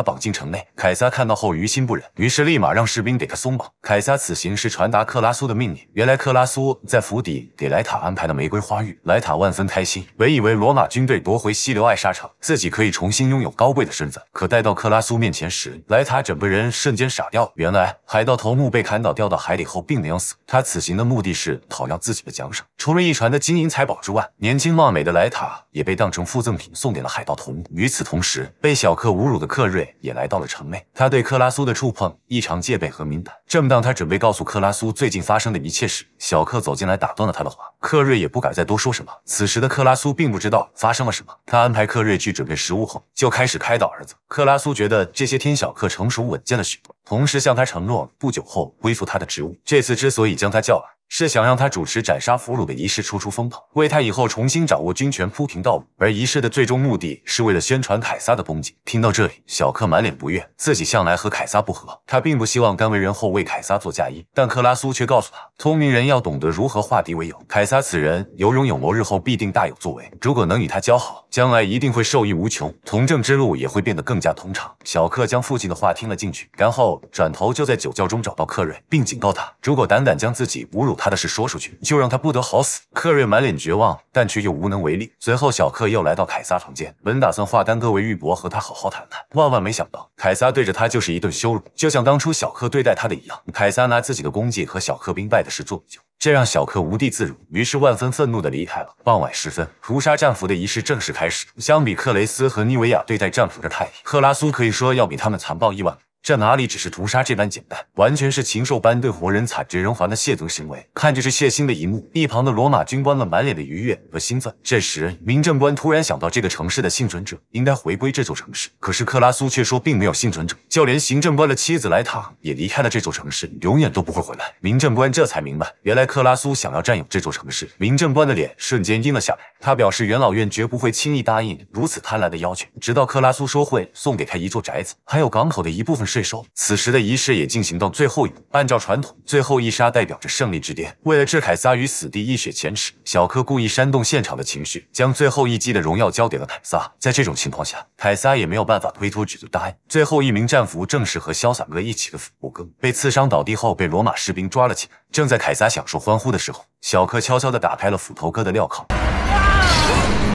绑进城内，凯撒看到后于心不忍，于是立马让士兵给他松绑。凯撒此行是传达克拉苏的命令。原来克拉苏在府邸给莱塔安排了玫瑰花浴，莱塔万分开心，本以为罗马军队夺回。溪流爱沙城，自己可以重新拥有高贵的身份。可带到克拉苏面前时，莱塔整个人瞬间傻掉了。原来海盗头目被砍倒掉到海里后，并没有死。他此行的目的是讨要自己的奖赏。除了一船的金银财宝之外，年轻貌美的莱塔也被当成附赠品送给了海盗头目。与此同时，被小克侮辱的克瑞也来到了城内。他对克拉苏的触碰异常戒备和敏感。正当他准备告诉克拉苏最近发生的一切时，小克走进来打断了他的话。克瑞也不敢再多说什么。此时的克拉苏并不知道发生了什么。他安排克瑞去准备食物后，就开始开导儿子克拉苏，觉得这些天小克成熟稳健了许多，同时向他承诺不久后恢复他的职务。这次之所以将他叫来。是想让他主持斩杀俘虏的仪式，出出风头，为他以后重新掌握军权铺平道路。而仪式的最终目的是为了宣传凯撒的功绩。听到这里，小克满脸不悦，自己向来和凯撒不和，他并不希望甘为人后，为凯撒做嫁衣。但克拉苏却告诉他，聪明人要懂得如何化敌为友。凯撒此人有勇有谋，日后必定大有作为。如果能与他交好，将来一定会受益无穷，从政之路也会变得更加通畅。小克将父亲的话听了进去，然后转头就在酒窖中找到克瑞，并警告他，如果胆敢将自己侮辱。他的事说出去，就让他不得好死。克瑞满脸绝望，但却又无能为力。随后，小克又来到凯撒房间，本打算化干戈为玉帛，和他好好谈谈。万万没想到，凯撒对着他就是一顿羞辱，就像当初小克对待他的一样。凯撒拿自己的功绩和小克兵败的事做比较，这让小克无地自容，于是万分愤怒的离开了。傍晚时分，屠杀战俘的仪式正式开始。相比克雷斯和妮维亚对待战俘的态度，赫拉苏可以说要比他们残暴一万倍。这哪里只是屠杀这般简单，完全是禽兽般对活人惨绝人寰的亵渎行为，看着是血腥的一幕。一旁的罗马军官们满脸的愉悦和兴奋。这时，民政官突然想到，这个城市的幸存者应该回归这座城市。可是克拉苏却说，并没有幸存者，就连行政官的妻子莱塔也离开了这座城市，永远都不会回来。民政官这才明白，原来克拉苏想要占有这座城市。民政官的脸瞬间阴了下来，他表示，元老院绝不会轻易答应如此贪婪的要求。直到克拉苏说会送给他一座宅子，还有港口的一部分税收。此时的仪式也进行到最后一步，按照传统，最后一杀代表着胜利之巅。为了置凯撒于死地，一雪前耻，小柯故意煽动现场的情绪，将最后一击的荣耀交给了凯撒。在这种情况下，凯撒也没有办法推脱，只得答应。最后一名战俘正是和潇洒哥一起的斧头哥，被刺伤倒地后被罗马士兵抓了起来。正在凯撒享受欢呼的时候，小柯悄悄地打开了斧头哥的镣铐。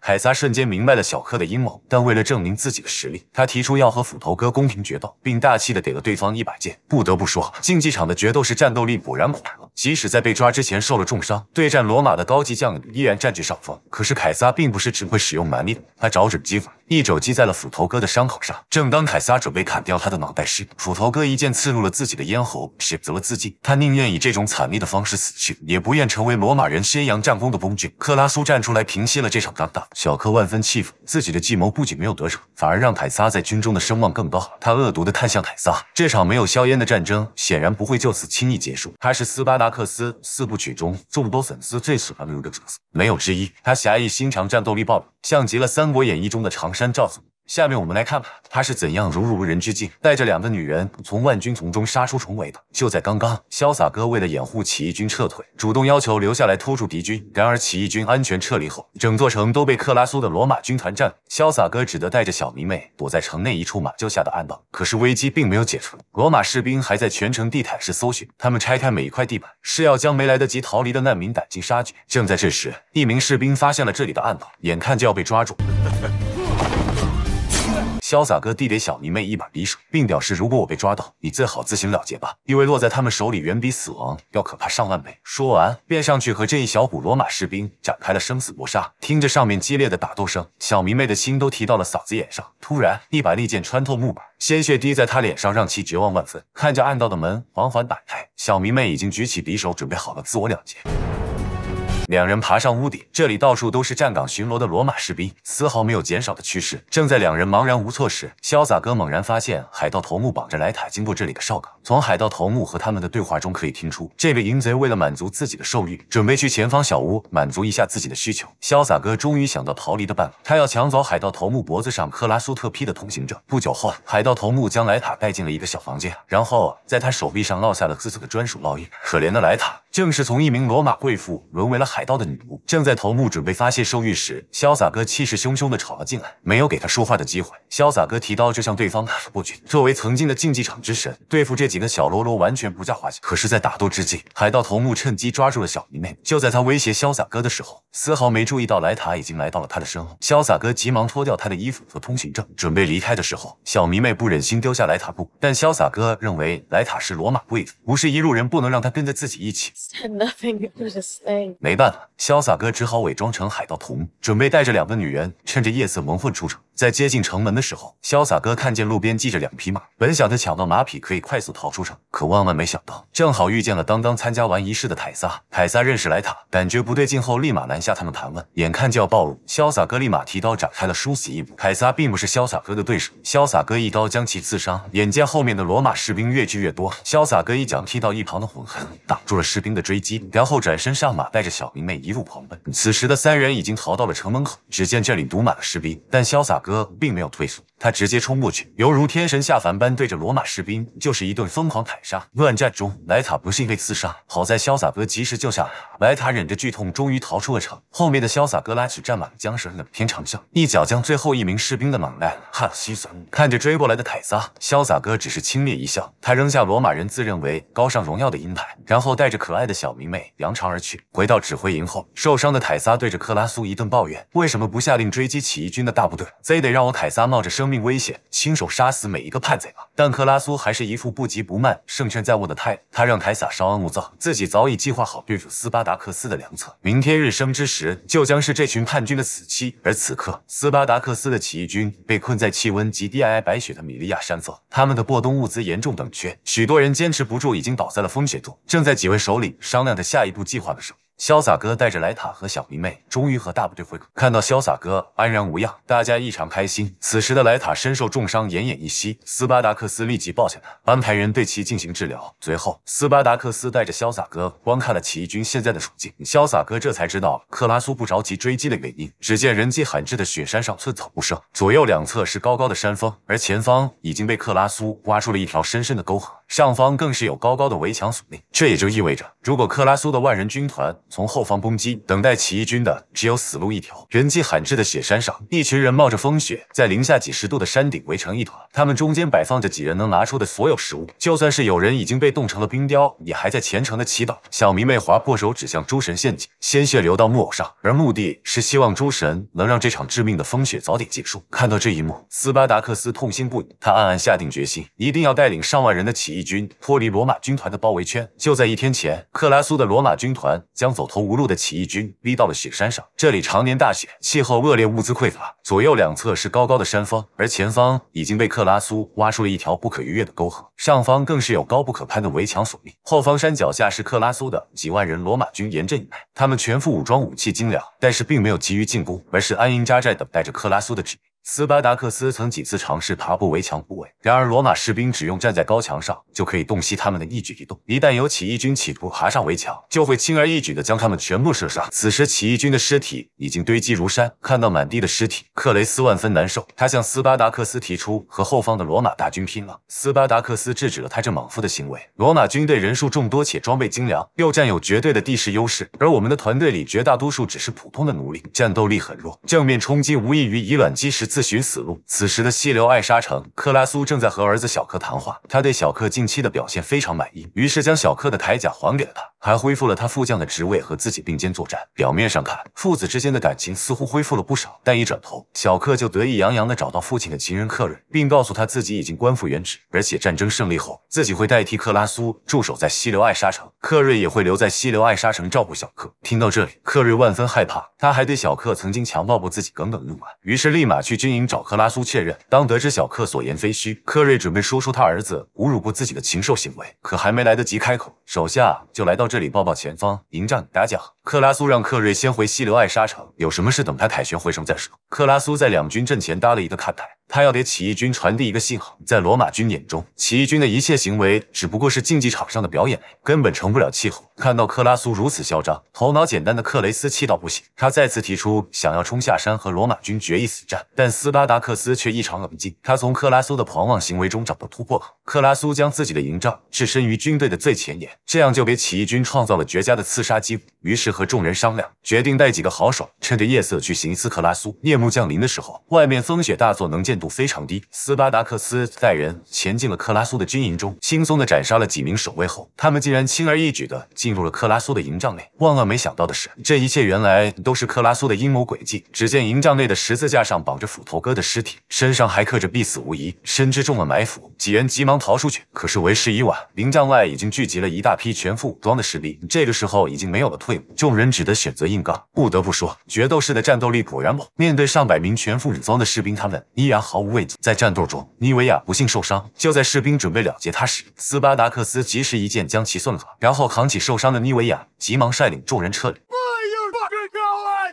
凯撒瞬间明白了小克的阴谋，但为了证明自己的实力，他提出要和斧头哥公平决斗，并大气的给了对方一把剑。不得不说，竞技场的决斗是战斗力果然恐怖。即使在被抓之前受了重伤，对战罗马的高级将领依然占据上风。可是凯撒并不是只会使用蛮力的，他找准机会，一肘击在了斧头哥的伤口上。正当凯撒准备砍掉他的脑袋时，斧头哥一剑刺入了自己的咽喉，选择了自尽。他宁愿以这种惨烈的方式死去，也不愿成为罗马人宣扬战功的工具。克拉苏站出来平息了这场尴尬，小克万分气愤，自己的计谋不仅没有得逞，反而让凯撒在军中的声望更高。他恶毒地看向凯撒，这场没有硝烟的战争显然不会就此轻易结束。他是斯巴。拉克斯四部曲中，众多粉丝最喜欢的一个角色，没有之一。他侠义心肠，战斗力爆表，像极了《三国演义》中的常山赵子龙。下面我们来看吧，他是怎样如入无人之境，带着两个女人从万军丛中杀出重围的。就在刚刚，潇洒哥为了掩护起义军撤退，主动要求留下来拖住敌军。然而，起义军安全撤离后，整座城都被克拉苏的罗马军团占。领。潇洒哥只得带着小迷妹躲在城内一处马厩下的暗堡。可是，危机并没有解除，罗马士兵还在全城地毯式搜寻，他们拆开每一块地板，是要将没来得及逃离的难民赶尽杀绝。正在这时，一名士兵发现了这里的暗堡，眼看就要被抓住。潇洒哥递给小迷妹一把匕首，并表示如果我被抓到，你最好自行了结吧，因为落在他们手里远比死亡要可怕上万倍。说完，便上去和这一小股罗马士兵展开了生死搏杀。听着上面激烈的打斗声，小迷妹的心都提到了嗓子眼上。突然，一把利剑穿透木板，鲜血滴在她脸上，让其绝望万分。看着暗道的门缓缓打开，小迷妹已经举起匕首，准备好了自我了结。两人爬上屋顶，这里到处都是站岗巡逻的罗马士兵，丝毫没有减少的趋势。正在两人茫然无措时，潇洒哥猛然发现海盗头目绑着莱塔经过这里的哨岗。从海盗头目和他们的对话中可以听出，这位淫贼为了满足自己的兽欲，准备去前方小屋满足一下自己的需求。潇洒哥终于想到逃离的办法，他要抢走海盗头目脖子上克拉苏特批的通行证。不久后，海盗头目将莱塔带进了一个小房间，然后在他手臂上烙下了自己的专属烙印。可怜的莱塔。正是从一名罗马贵妇沦为了海盗的女仆。正在头目准备发泄兽欲时，潇洒哥气势汹汹地闯了进来，没有给他说话的机会。潇洒哥提刀就向对方砍了过去。作为曾经的竞技场之神，对付这几个小喽啰完全不在话下。可是，在打斗之际，海盗头目趁机抓住了小迷妹。就在他威胁潇洒哥的时候，丝毫没注意到莱塔已经来到了他的身后。潇洒哥急忙脱掉他的衣服和通行证，准备离开的时候，小迷妹不忍心丢下莱塔不，但潇洒哥认为莱塔是罗马贵族，不是一路人，不能让他跟着自己一起。没办法，潇洒哥只好伪装成海盗童，准备带着两个女人趁着夜色蒙混出城。在接近城门的时候，潇洒哥看见路边系着两匹马，本想他抢到马匹可以快速逃出城，可万万没想到，正好遇见了刚刚参加完仪式的凯撒。凯撒认识莱塔，感觉不对劲后立马拦下他们盘问。眼看就要暴露，潇洒哥立马提刀展开了殊死一搏。凯撒并不是潇洒哥的对手，潇洒哥一刀将其刺伤。眼见后面的罗马士兵越聚越多，潇洒哥一脚踢到一旁的混混，挡住了士兵。的追击，然后转身上马，带着小迷妹一路狂奔。此时的三人已经逃到了城门口，只见这里堵满了士兵，但潇洒哥并没有退缩。他直接冲过去，犹如天神下凡般，对着罗马士兵就是一顿疯狂砍杀。乱战中，莱塔不幸被刺杀，好在潇洒哥及时救下。莱塔忍着剧痛，终于逃出了城。后面的潇洒哥拉起战马的缰绳，冷天长啸，一脚将最后一名士兵的马焊了。看着追过来的凯撒，潇洒哥只是轻蔑一笑。他扔下罗马人自认为高尚荣耀的鹰牌，然后带着可爱的小迷妹扬长而去。回到指挥营后，受伤的凯撒对着克拉苏一顿抱怨：“为什么不下令追击起义军的大部队？非得让我凯撒冒着生？”命危险，亲手杀死每一个叛贼吧！但克拉苏还是一副不急不慢、胜券在握的态度。他让凯撒稍安勿躁，自己早已计划好对付斯巴达克斯的良策。明天日升之时，就将是这群叛军的死期。而此刻，斯巴达克斯的起义军被困在气温极低、皑皑白雪的米利亚山峰，他们的过冬物资严重短缺，许多人坚持不住，已经倒在了风雪中。正在几位首领商量着下一步计划的时候。潇洒哥带着莱塔和小迷妹，终于和大部队汇合。看到潇洒哥安然无恙，大家异常开心。此时的莱塔身受重伤，奄奄一息。斯巴达克斯立即抱下他，安排人对其进行治疗。随后，斯巴达克斯带着潇洒哥观看了起义军现在的处境。潇洒哥这才知道克拉苏不着急追击的原因。只见人迹罕至的雪山上寸草不生，左右两侧是高高的山峰，而前方已经被克拉苏挖出了一条深深的沟壑。上方更是有高高的围墙锁定，这也就意味着，如果克拉苏的万人军团从后方攻击，等待起义军的只有死路一条。人迹罕至的雪山上，一群人冒着风雪，在零下几十度的山顶围成一团，他们中间摆放着几人能拿出的所有食物，就算是有人已经被冻成了冰雕，也还在虔诚的祈祷。小迷妹划破手指向诸神陷阱，鲜血流到木偶上，而目的是希望诸神能让这场致命的风雪早点结束。看到这一幕，斯巴达克斯痛心不已，他暗暗下定决心，一定要带领上万人的起义。军脱离罗马军团的包围圈，就在一天前，克拉苏的罗马军团将走投无路的起义军逼到了雪山上。这里常年大雪，气候恶劣，物资匮乏。左右两侧是高高的山峰，而前方已经被克拉苏挖出了一条不可逾越的沟壑，上方更是有高不可攀的围墙所密。后方山脚下是克拉苏的几万人罗马军严阵以待，他们全副武装，武器精良，但是并没有急于进攻，而是安营扎寨，等待着克拉苏的指令。斯巴达克斯曾几次尝试爬过围墙突围，然而罗马士兵只用站在高墙上就可以洞悉他们的一举一动。一旦有起义军企图爬上围墙，就会轻而易举地将他们全部射杀。此时，起义军的尸体已经堆积如山。看到满地的尸体，克雷斯万分难受。他向斯巴达克斯提出和后方的罗马大军拼了。斯巴达克斯制止了他这莽夫的行为。罗马军队人数众多且装备精良，又占有绝对的地势优势，而我们的团队里绝大多数只是普通的奴隶，战斗力很弱，正面冲击无异于以卵击石。自寻死路。此时的细流爱沙城，克拉苏正在和儿子小克谈话。他对小克近期的表现非常满意，于是将小克的铠甲还给了他。还恢复了他副将的职位，和自己并肩作战。表面上看，父子之间的感情似乎恢复了不少，但一转头，小克就得意洋洋地找到父亲的情人克瑞，并告诉他自己已经官复原职，而且战争胜利后，自己会代替克拉苏驻守在西流艾沙城，克瑞也会留在西流艾沙城照顾小克。听到这里，克瑞万分害怕，他还对小克曾经强暴过自己耿耿于怀，于是立马去军营找克拉苏确认。当得知小克所言非虚，克瑞准备说出他儿子侮辱过自己的禽兽行为，可还没来得及开口，手下就来到。这里报报前方营帐，打角。克拉苏让克瑞先回西流爱沙城，有什么事等他凯旋回城再说。克拉苏在两军阵前搭了一个看台。他要给起义军传递一个信号，在罗马军眼中，起义军的一切行为只不过是竞技场上的表演，根本成不了气候。看到克拉苏如此嚣张，头脑简单的克雷斯气到不行，他再次提出想要冲下山和罗马军决一死战。但斯巴达克斯却异常冷静，他从克拉苏的狂妄行为中找到突破口。克拉苏将自己的营帐置身于军队的最前沿，这样就给起义军创造了绝佳的刺杀机会。于是和众人商量，决定带几个豪爽，趁着夜色去行刺克拉苏。夜幕降临的时候，外面风雪大作，能见。度非常低，斯巴达克斯带人潜进了克拉苏的军营中，轻松的斩杀了几名守卫后，他们竟然轻而易举的进入了克拉苏的营帐内。万万没想到的是，这一切原来都是克拉苏的阴谋诡计。只见营帐内的十字架上绑着斧头哥的尸体，身上还刻着必死无疑。深知中了埋伏，几人急忙逃出去，可是为时已晚，营帐外已经聚集了一大批全副武装的士兵。这个时候已经没有了退路，众人只得选择硬刚。不得不说，决斗士的战斗力果然猛，面对上百名全副武装的士兵，他们依然。毫无畏惧，在战斗中，尼维亚不幸受伤。就在士兵准备了结他时，斯巴达克斯及时一剑将其送走，然后扛起受伤的尼维亚，急忙率领众人撤离。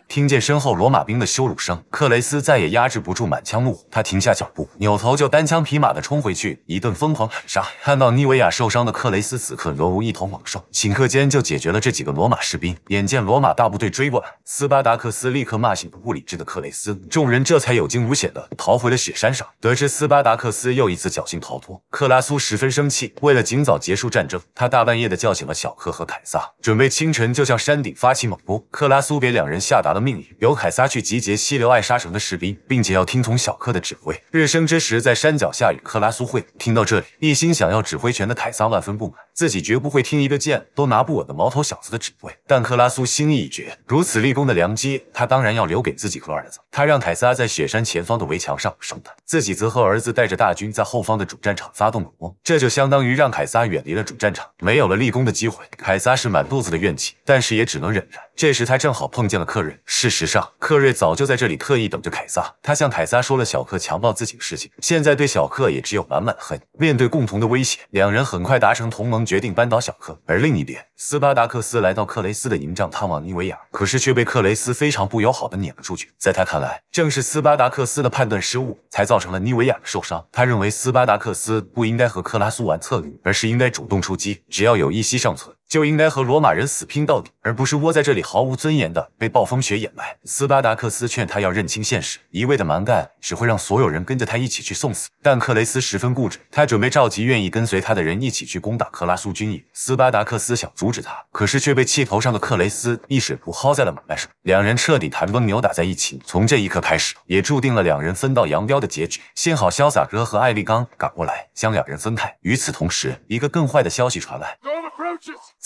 听见身后罗马兵的羞辱声，克雷斯再也压制不住满腔怒火，他停下脚步，扭头就单枪匹马的冲回去，一顿疯狂砍杀。看到妮维亚受伤的克雷斯，此刻犹如一头猛兽，顷刻间就解决了这几个罗马士兵。眼见罗马大部队追过来，斯巴达克斯立刻骂醒不理智的克雷斯，众人这才有惊无险的逃回了雪山上。得知斯巴达克斯又一次侥幸逃脱，克拉苏十分生气。为了尽早结束战争，他大半夜的叫醒了小克和凯撒，准备清晨就向山顶发起猛攻。克拉苏给两人下达了。命令由凯撒去集结西流爱沙城的士兵，并且要听从小克的指挥。日升之时，在山脚下与克拉苏会听到这里，一心想要指挥权的凯撒万分不满。自己绝不会听一个剑都拿不稳的毛头小子的指挥。但克拉苏心意已决，如此立功的良机，他当然要留给自己和儿子。他让凯撒在雪山前方的围墙上守着，自己则和儿子带着大军在后方的主战场发动攻。这就相当于让凯撒远离了主战场，没有了立功的机会。凯撒是满肚子的怨气，但是也只能忍着。这时他正好碰见了克瑞。事实上，克瑞早就在这里特意等着凯撒。他向凯撒说了小克强暴自己的事情，现在对小克也只有满满的恨。面对共同的威胁，两人很快达成同盟。决定扳倒小克，而另一边，斯巴达克斯来到克雷斯的营帐探望尼维亚，可是却被克雷斯非常不友好的撵了出去。在他看来，正是斯巴达克斯的判断失误，才造成了尼维亚的受伤。他认为斯巴达克斯不应该和克拉苏玩策略，而是应该主动出击，只要有一息尚存。就应该和罗马人死拼到底，而不是窝在这里毫无尊严的被暴风雪掩埋。斯巴达克斯劝他要认清现实，一味的蛮干只会让所有人跟着他一起去送死。但克雷斯十分固执，他准备召集愿意跟随他的人一起去攻打克拉苏军营。斯巴达克斯想阻止他，可是却被气头上的克雷斯一水壶薅在了马背上，两人彻底谈崩，扭打在一起。从这一刻开始，也注定了两人分道扬镳的结局。幸好潇洒哥和艾丽刚赶过来，将两人分开。与此同时，一个更坏的消息传来。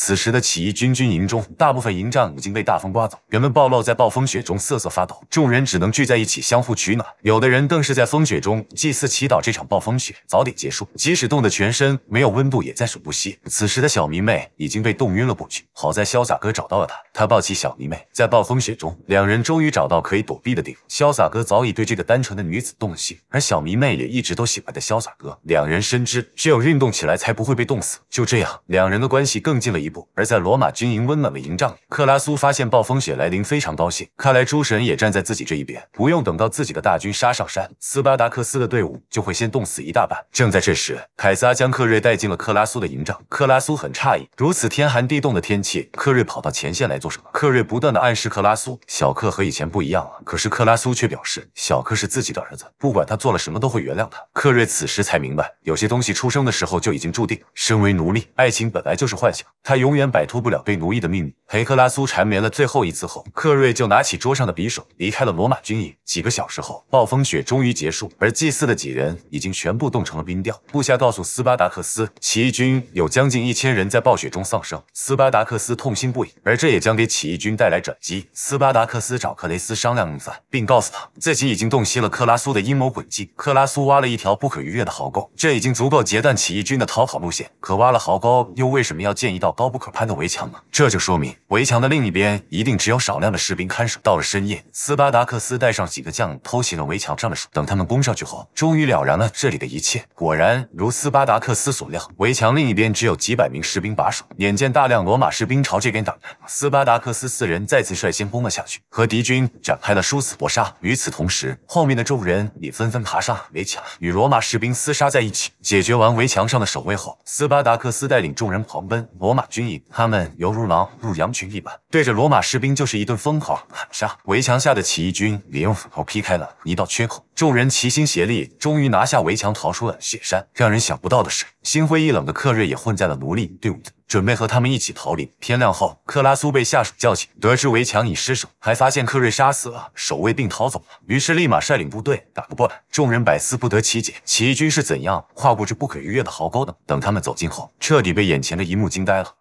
此时的起义军军营中，大部分营帐已经被大风刮走，人们暴露在暴风雪中瑟瑟发抖，众人只能聚在一起相互取暖，有的人更是在风雪中祭祀祈祷这场暴风雪早点结束，即使冻得全身没有温度也在所不惜。此时的小迷妹已经被冻晕了过去，好在潇洒哥找到了她，他抱起小迷妹，在暴风雪中，两人终于找到可以躲避的地方。潇洒哥早已对这个单纯的女子动了心，而小迷妹也一直都喜欢的潇洒哥，两人深知只有运动起来才不会被冻死，就这样，两人的关系更近了一步。而在罗马军营温暖的营帐里，克拉苏发现暴风雪来临，非常高兴。看来诸神也站在自己这一边，不用等到自己的大军杀上山，斯巴达克斯的队伍就会先冻死一大半。正在这时，凯撒将克瑞带进了克拉苏的营帐。克拉苏很诧异，如此天寒地冻的天气，克瑞跑到前线来做什么？克瑞不断的暗示克拉苏，小克和以前不一样了。可是克拉苏却表示，小克是自己的儿子，不管他做了什么，都会原谅他。克瑞此时才明白，有些东西出生的时候就已经注定。身为奴隶，爱情本来就是幻想。他永远摆脱不了被奴役的命运。陪克拉苏缠绵了最后一次后，克瑞就拿起桌上的匕首离开了罗马军营。几个小时后，暴风雪终于结束，而祭祀的几人已经全部冻成了冰雕。部下告诉斯巴达克斯，起义军有将近一千人在暴雪中丧生。斯巴达克斯痛心不已，而这也将给起义军带来转机。斯巴达克斯找克雷斯商量一番，并告诉他自己已经洞悉了克拉苏的阴谋诡计。克拉苏挖了一条不可逾越的壕沟，这已经足够截断起义军的逃跑路线。可挖了壕沟，又为什么要建一道高？高不可攀的围墙吗？这就说明围墙的另一边一定只有少量的士兵看守。到了深夜，斯巴达克斯带上几个将偷袭了围墙上的树。等他们攻上去后，终于了然了这里的一切。果然如斯巴达克斯所料，围墙另一边只有几百名士兵把守。眼见大量罗马士兵朝这边赶来，斯巴达克斯四人再次率先攻了下去，和敌军展开了殊死搏杀。与此同时，后面的众人也纷纷爬上围墙，与罗马士兵厮杀在一起。解决完围墙上的守卫后，斯巴达克斯带领众人狂奔罗马。军营，他们犹如狼入羊群一般，对着罗马士兵就是一顿疯狂砍杀。围墙下的起义军也用斧头劈开了一道缺口，众人齐心协力，终于拿下围墙，逃出了雪山。让人想不到的是，心灰意冷的克瑞也混在了奴隶队伍。准备和他们一起逃离。天亮后，克拉苏被下属叫醒，得知围墙已失守，还发现克瑞杀死了守卫并逃走了。于是，立马率领部队赶了过来。众人百思不得其解：齐军是怎样跨过这不可逾越的壕沟的？等他们走近后，彻底被眼前的一幕惊呆了。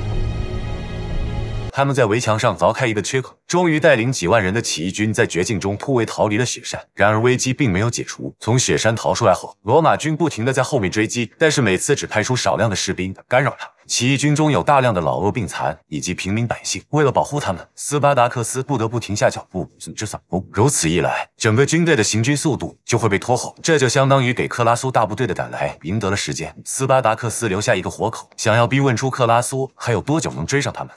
他们在围墙上凿开一个缺口，终于带领几万人的起义军在绝境中突围逃离了雪山。然而危机并没有解除。从雪山逃出来后，罗马军不停地在后面追击，但是每次只派出少量的士兵干扰他。起义军中有大量的老弱病残以及平民百姓，为了保护他们，斯巴达克斯不得不停下脚步，组织反攻。如此一来，整个军队的行军速度就会被拖后，这就相当于给克拉苏大部队的赶来赢得了时间。斯巴达克斯留下一个活口，想要逼问出克拉苏还有多久能追上他们。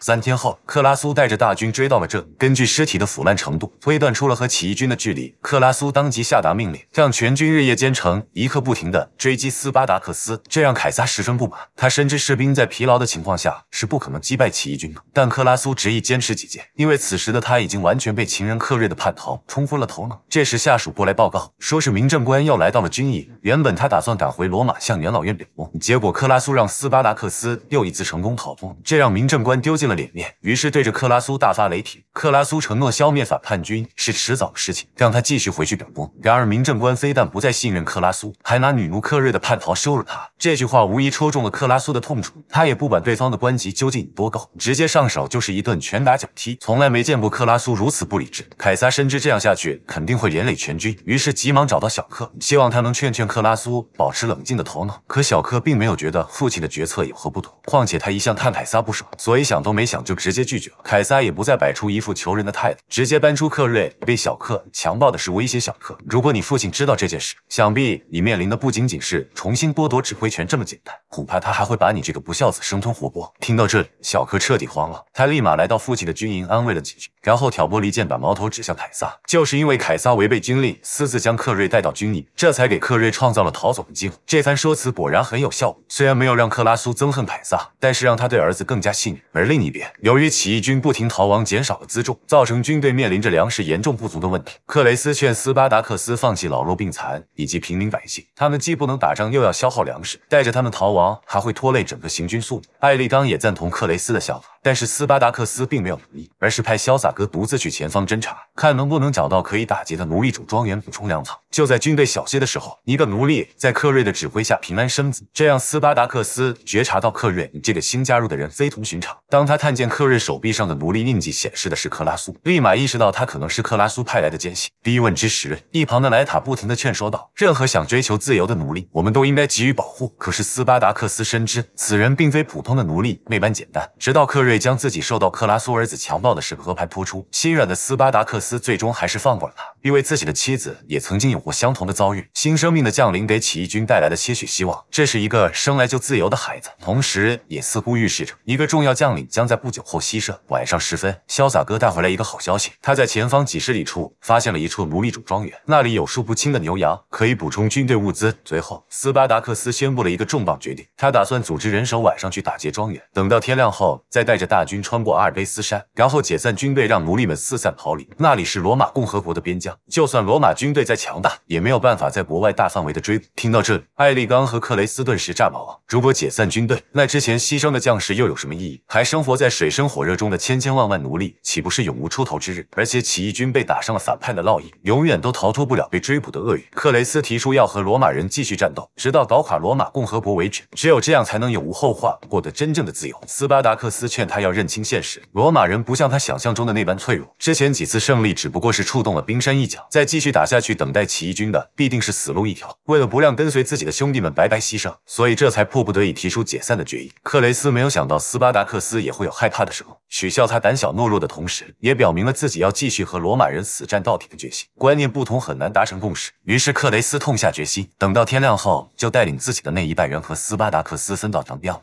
三天后，克拉苏带着大军追到了这。根据尸体的腐烂程度，推断出了和起义军的距离。克拉苏当即下达命令，让全军日夜兼程，一刻不停的追击斯巴达克斯。这让凯撒十分不满。他深知士兵在疲劳的情况下是不可能击败起义军的，但克拉苏执意坚持己见，因为此时的他已经完全被情人克瑞的叛逃冲昏了头脑。这时下属过来报告，说是民政官要来到了军营。原本他打算赶回罗马向元老院禀报，结果克拉苏让斯巴达克斯又一次成功逃脱，这让民政官丢。丢尽了脸面，于是对着克拉苏大发雷霆。克拉苏承诺消灭反叛军是迟早的事情，让他继续回去表功。然而民政官非但不再信任克拉苏，还拿女奴克瑞的叛逃羞辱他。这句话无疑戳中了克拉苏的痛处，他也不管对方的官级究竟有多高，直接上手就是一顿拳打脚踢。从来没见过克拉苏如此不理智。凯撒深知这样下去肯定会连累全军，于是急忙找到小克，希望他能劝劝克拉苏保持冷静的头脑。可小克并没有觉得父亲的决策有何不妥，况且他一向看凯撒不爽，所以想。都没想就直接拒绝了。凯撒也不再摆出一副求人的态度，直接搬出克瑞被小克强暴的事威胁小克。如果你父亲知道这件事，想必你面临的不仅仅是重新剥夺指挥权这么简单，恐怕他还会把你这个不孝子生吞活剥。听到这里，小克彻底慌了，他立马来到父亲的军营，安慰了几句，然后挑拨离间，把矛头指向凯撒。就是因为凯撒违背军令，私自将克瑞带到军营，这才给克瑞创造了逃走的机会。这番说辞果然很有效果，虽然没有让克拉苏憎恨凯撒，但是让他对儿子更加信任，而令。另一边，由于起义军不停逃亡，减少了辎重，造成军队面临着粮食严重不足的问题。克雷斯劝斯巴达克斯放弃老弱病残以及平民百姓，他们既不能打仗，又要消耗粮食，带着他们逃亡还会拖累整个行军速度。艾利冈也赞同克雷斯的想法。但是斯巴达克斯并没有奴隶，而是派潇洒哥独自去前方侦查，看能不能找到可以打劫的奴隶主庄园补充粮草。就在军队小歇的时候，一个奴隶在克瑞的指挥下平安生子，这让斯巴达克斯觉察到克瑞这个新加入的人非同寻常。当他看见克瑞手臂上的奴隶印记显示的是克拉苏，立马意识到他可能是克拉苏派来的奸细。逼问之时，一旁的莱塔不停地劝说道：“任何想追求自由的奴隶，我们都应该给予保护。”可是斯巴达克斯深知此人并非普通的奴隶，那般简单。直到克瑞。将自己受到克拉苏儿子强暴的事核牌扑出，心软的斯巴达克斯最终还是放过了他，因为自己的妻子也曾经有过相同的遭遇。新生命的降临给起义军带来了些许希望。这是一个生来就自由的孩子，同时也似乎预示着一个重要将领将在不久后牺牲。晚上时分，潇洒哥带回来一个好消息，他在前方几十里处发现了一处奴隶主庄园，那里有数不清的牛羊，可以补充军队物资。随后，斯巴达克斯宣布了一个重磅决定，他打算组织人手晚上去打劫庄园，等到天亮后再带着。大军穿过阿尔卑斯山，然后解散军队，让奴隶们四散逃离。那里是罗马共和国的边疆，就算罗马军队再强大，也没有办法在国外大范围的追捕。听到这，里，艾利刚和克雷斯顿时炸毛。如果解散军队，那之前牺牲的将士又有什么意义？还生活在水深火热中的千千万万奴隶，岂不是永无出头之日？而且起义军被打上了反叛的烙印，永远都逃脱不了被追捕的厄运。克雷斯提出要和罗马人继续战斗，直到搞垮罗马共和国为止。只有这样才能永无后患，获得真正的自由。斯巴达克斯劝他。他要认清现实，罗马人不像他想象中的那般脆弱。之前几次胜利只不过是触动了冰山一角，再继续打下去，等待起义军的必定是死路一条。为了不让跟随自己的兄弟们白白牺牲，所以这才迫不得已提出解散的决议。克雷斯没有想到斯巴达克斯也会有害怕的时候，取笑他胆小懦弱的同时，也表明了自己要继续和罗马人死战到底的决心。观念不同，很难达成共识。于是克雷斯痛下决心，等到天亮后就带领自己的那一百人和斯巴达克斯分道扬镳。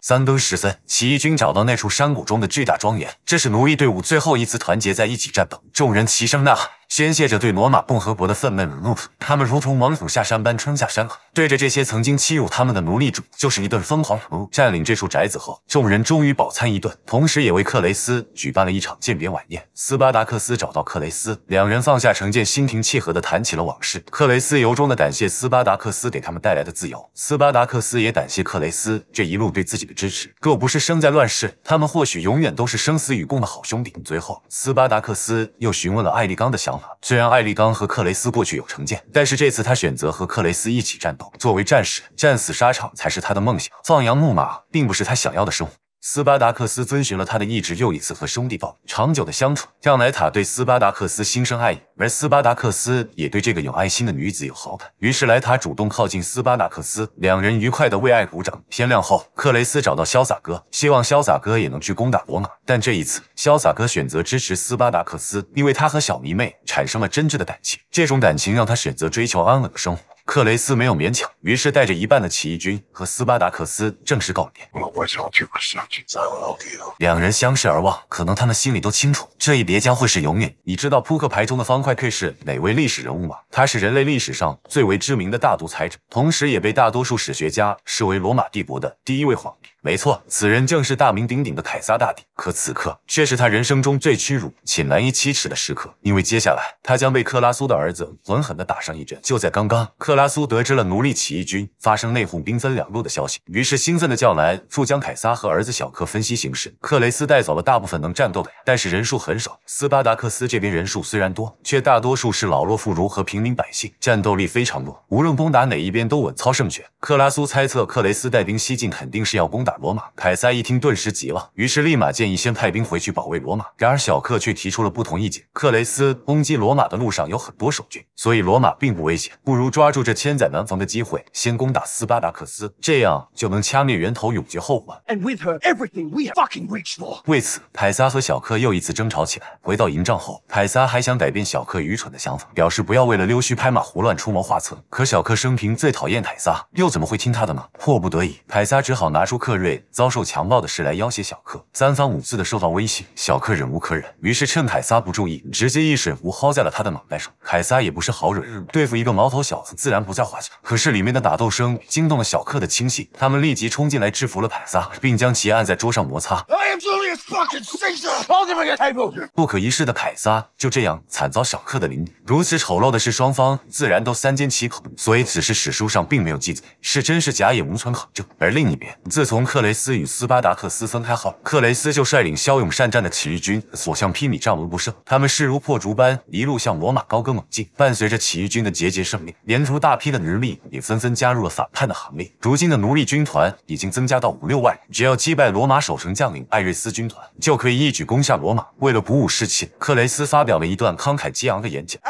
三更时分，起义军找到那处山谷中的巨大庄园。这是奴役队伍最后一次团结在一起战斗，众人齐声呐喊。宣泄着对罗马共和国的愤懑与怒火，他们如同猛虎下山般冲下山河，对着这些曾经欺辱他们的奴隶主就是一顿疯狂屠占领这处宅子后，众人终于饱餐一顿，同时也为克雷斯举办了一场鉴别晚宴。斯巴达克斯找到克雷斯，两人放下成见，心平气和地谈起了往事。克雷斯由衷地感谢斯巴达克斯给他们带来的自由，斯巴达克斯也感谢克雷斯这一路对自己的支持。若不是生在乱世，他们或许永远都是生死与共的好兄弟。随后，斯巴达克斯又询问了艾利冈的想。虽然艾丽刚和克雷斯过去有成见，但是这次他选择和克雷斯一起战斗。作为战士，战死沙场才是他的梦想。放羊牧马并不是他想要的生活。斯巴达克斯遵循了他的意志，又一次和兄弟抱。长久的相处，让莱塔对斯巴达克斯心生爱意，而斯巴达克斯也对这个有爱心的女子有好感。于是莱塔主动靠近斯巴达克斯，两人愉快的为爱鼓掌。天亮后，克雷斯找到潇洒哥，希望潇洒哥也能去攻打罗马。但这一次，潇洒哥选择支持斯巴达克斯，因为他和小迷妹产生了真挚的感情，这种感情让他选择追求安稳的生活。克雷斯没有勉强，于是带着一半的起义军和斯巴达克斯正式告别。我不想去，想去，再老两人相视而望，可能他们心里都清楚，这一别将会是永远。你知道扑克牌中的方块 K 是哪位历史人物吗？他是人类历史上最为知名的大独裁者，同时也被大多数史学家视为罗马帝国的第一位皇帝。没错，此人正是大名鼎鼎的凯撒大帝。可此刻却是他人生中最屈辱且难以启齿的时刻，因为接下来他将被克拉苏的儿子狠狠地打上一针。就在刚刚，克拉苏得知了奴隶起义军发生内讧、兵分两路的消息，于是兴奋地叫来副将凯撒和儿子小克分析形势。克雷斯带走了大部分能战斗的，但是人数很少。斯巴达克斯这边人数虽然多，却大多数是老弱妇孺和平民百姓，战斗力非常弱。无论攻打哪一边，都稳操胜券。克拉苏猜测，克雷斯带兵西进，肯定是要攻打。罗马凯撒一听，顿时急了，于是立马建议先派兵回去保卫罗马。然而小克却提出了不同意见。克雷斯攻击罗马的路上有很多守军，所以罗马并不危险，不如抓住这千载难逢的机会，先攻打斯巴达克斯，这样就能掐灭源头，永绝后患。And have everything fucking with we her, reached for. 为此，凯撒和小克又一次争吵起来。回到营帐后，凯撒还想改变小克愚蠢的想法，表示不要为了溜须拍马胡乱出谋划策。可小克生平最讨厌凯撒，又怎么会听他的呢？迫不得已，凯撒只好拿出克瑞。对遭受强暴的事来要挟小克，三番五次的受到威胁，小克忍无可忍，于是趁凯撒不注意，直接一水壶薅在了他的脑袋上。凯撒也不是好惹对付一个毛头小子自然不在话下。可是里面的打斗声惊动了小克的亲信，他们立即冲进来制服了凯撒，并将其按在桌上摩擦。不可一世的凯撒就这样惨遭小克的凌辱。如此丑陋的事，双方自然都三缄其口，所以此事史书上并没有记载，是真是假也无从考证。而另一边，自从克雷斯与斯巴达克斯分开后，克雷斯就率领骁勇善战的起义军，所向披靡，战无不胜。他们势如破竹般，一路向罗马高歌猛进。伴随着起义军的节节胜利，沿途大批的奴隶也纷纷加入了反叛的行列。如今的奴隶军团已经增加到五六万，只要击败罗马守城将领艾瑞斯军团，就可以一举攻下罗马。为了鼓舞士气，克雷斯发表了一段慷慨激昂的演讲。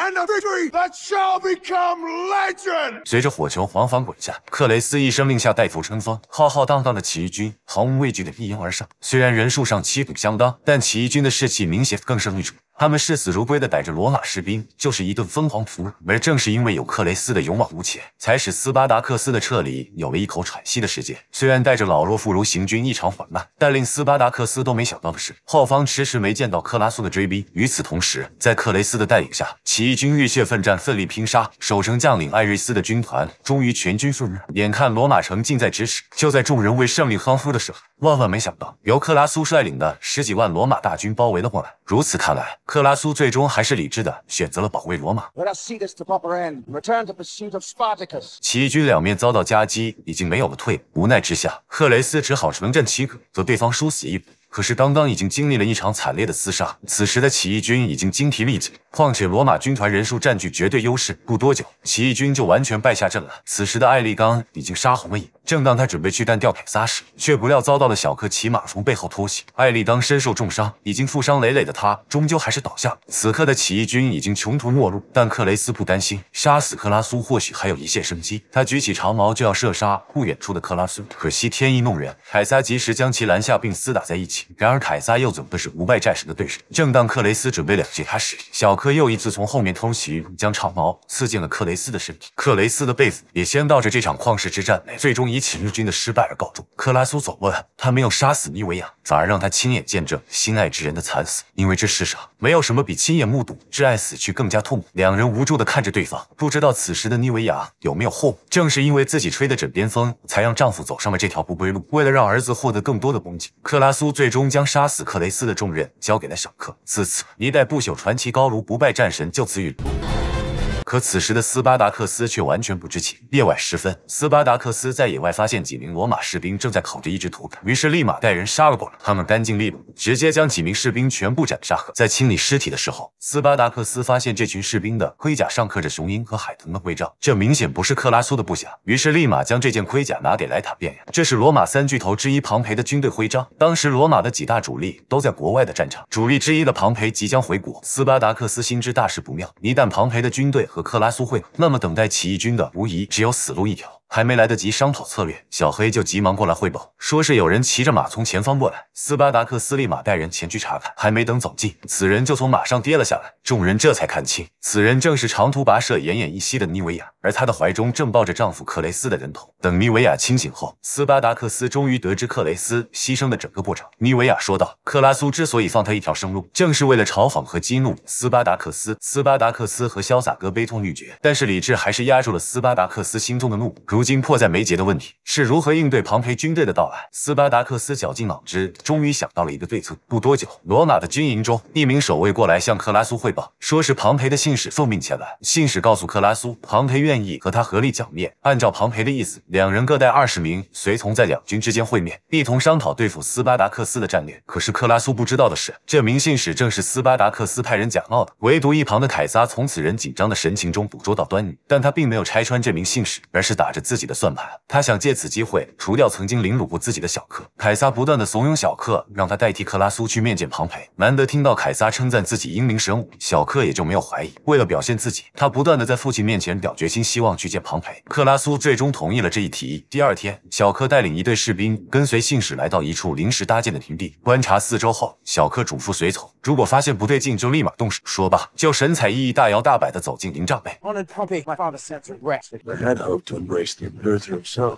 随着火球缓缓滚下，克雷斯一声令下，带头冲锋，浩浩荡荡的起。军毫无畏惧的一拥而上，虽然人数上旗鼓相当，但起义军的士气明显更胜一筹。他们视死如归的逮着罗马士兵，就是一顿疯狂屠而正是因为有克雷斯的勇往无前，才使斯巴达克斯的撤离有了一口喘息的时间。虽然带着老弱妇孺行军异常缓慢，但令斯巴达克斯都没想到的是，后方迟迟没见到克拉苏的追兵。与此同时，在克雷斯的带领下，起义军浴血奋战，奋力拼杀。守城将领艾瑞斯的军团终于全军覆没。眼看罗马城近在咫尺，就在众人为胜利欢呼的时候，万万没想到，由克拉苏率领的十几万罗马大军包围了过来。如此看来，克拉苏最终还是理智的选择了保卫罗马。起义军两面遭到夹击，已经没有了退路，无奈之下，赫雷斯只好乘胜追击，则对方殊死一搏。可是刚刚已经经历了一场惨烈的厮杀，此时的起义军已经精疲力尽，况且罗马军团人数占据绝对优势，不多久，起义军就完全败下阵来。此时的艾利冈已经杀红了眼。正当他准备去干掉凯撒时，却不料遭到了小克骑马从背后偷袭，艾丽当身受重伤，已经负伤累累的他，终究还是倒下。此刻的起义军已经穷途末路，但克雷斯不担心，杀死克拉苏或许还有一线生机。他举起长矛就要射杀不远处的克拉苏，可惜天意弄人，凯撒及时将其拦下并厮打在一起。然而凯撒又怎么会是无败战神的对手？正当克雷斯准备了结他时，小克又一次从后面偷袭，将长矛刺进了克雷斯的身体。克雷斯的被子也先到着这场旷世之战，最终一。以日军的失败而告终。克拉苏总问他没有杀死尼维亚，反而让他亲眼见证心爱之人的惨死，因为这世上没有什么比亲眼目睹挚爱死去更加痛苦。两人无助地看着对方，不知道此时的尼维亚有没有后悔。正是因为自己吹的枕边风，才让丈夫走上了这条不归路。为了让儿子获得更多的供给，克拉苏最终将杀死克雷斯的重任交给了小克。自此，一代不朽传奇、高卢不败战神就此陨落。可此时的斯巴达克斯却完全不知情。夜晚时分，斯巴达克斯在野外发现几名罗马士兵正在烤着一只土狗，于是立马带人杀了过来。他们干净利落，直接将几名士兵全部斩杀。在清理尸体的时候，斯巴达克斯发现这群士兵的盔甲上刻着雄鹰和海豚的徽章，这明显不是克拉苏的部下，于是立马将这件盔甲拿给莱塔辨认。这是罗马三巨头之一庞培的军队徽章。当时罗马的几大主力都在国外的战场，主力之一的庞培即将回国，斯巴达克斯心知大事不妙，一旦庞培的军队，和克拉苏会那么等待起义军的，无疑只有死路一条。还没来得及商讨策略，小黑就急忙过来汇报，说是有人骑着马从前方过来。斯巴达克斯立马带人前去查看，还没等走近，此人就从马上跌了下来。众人这才看清，此人正是长途跋涉奄奄一息的妮维亚，而她的怀中正抱着丈夫克雷斯的人头。等妮维亚清醒后，斯巴达克斯终于得知克雷斯牺牲的整个过程。妮维亚说道：“克拉苏之所以放他一条生路，正是为了嘲讽和激怒斯巴达克斯。”斯巴达克斯和潇洒哥悲痛欲绝，但是理智还是压住了斯巴达克斯心中的怒火。如今迫在眉睫的问题是如何应对庞培军队的到来。斯巴达克斯绞尽脑汁，终于想到了一个对策。不多久，罗马的军营中，一名守卫过来向克拉苏汇报，说是庞培的信使奉命前来。信使告诉克拉苏，庞培愿意和他合力剿灭。按照庞培的意思，两人各带二十名随从，在两军之间会面，一同商讨对付斯巴达克斯的战略。可是克拉苏不知道的是，这名信使正是斯巴达克斯派人假冒的。唯独一旁的凯撒，从此人紧张的神情中捕捉到端倪，但他并没有拆穿这名信使，而是打着。自己的算盘，他想借此机会除掉曾经凌辱过自己的小克。凯撒不断的怂恿小克，让他代替克拉苏去面见庞培。难得听到凯撒称赞自己英明神武，小克也就没有怀疑。为了表现自己，他不断的在父亲面前表决心，希望去见庞培。克拉苏最终同意了这一提议。第二天，小克带领一队士兵，跟随信使来到一处临时搭建的营地。观察四周后，小克嘱咐随从，如果发现不对劲就立马动手。说罢，就神采奕奕、大摇大摆的走进营帐内。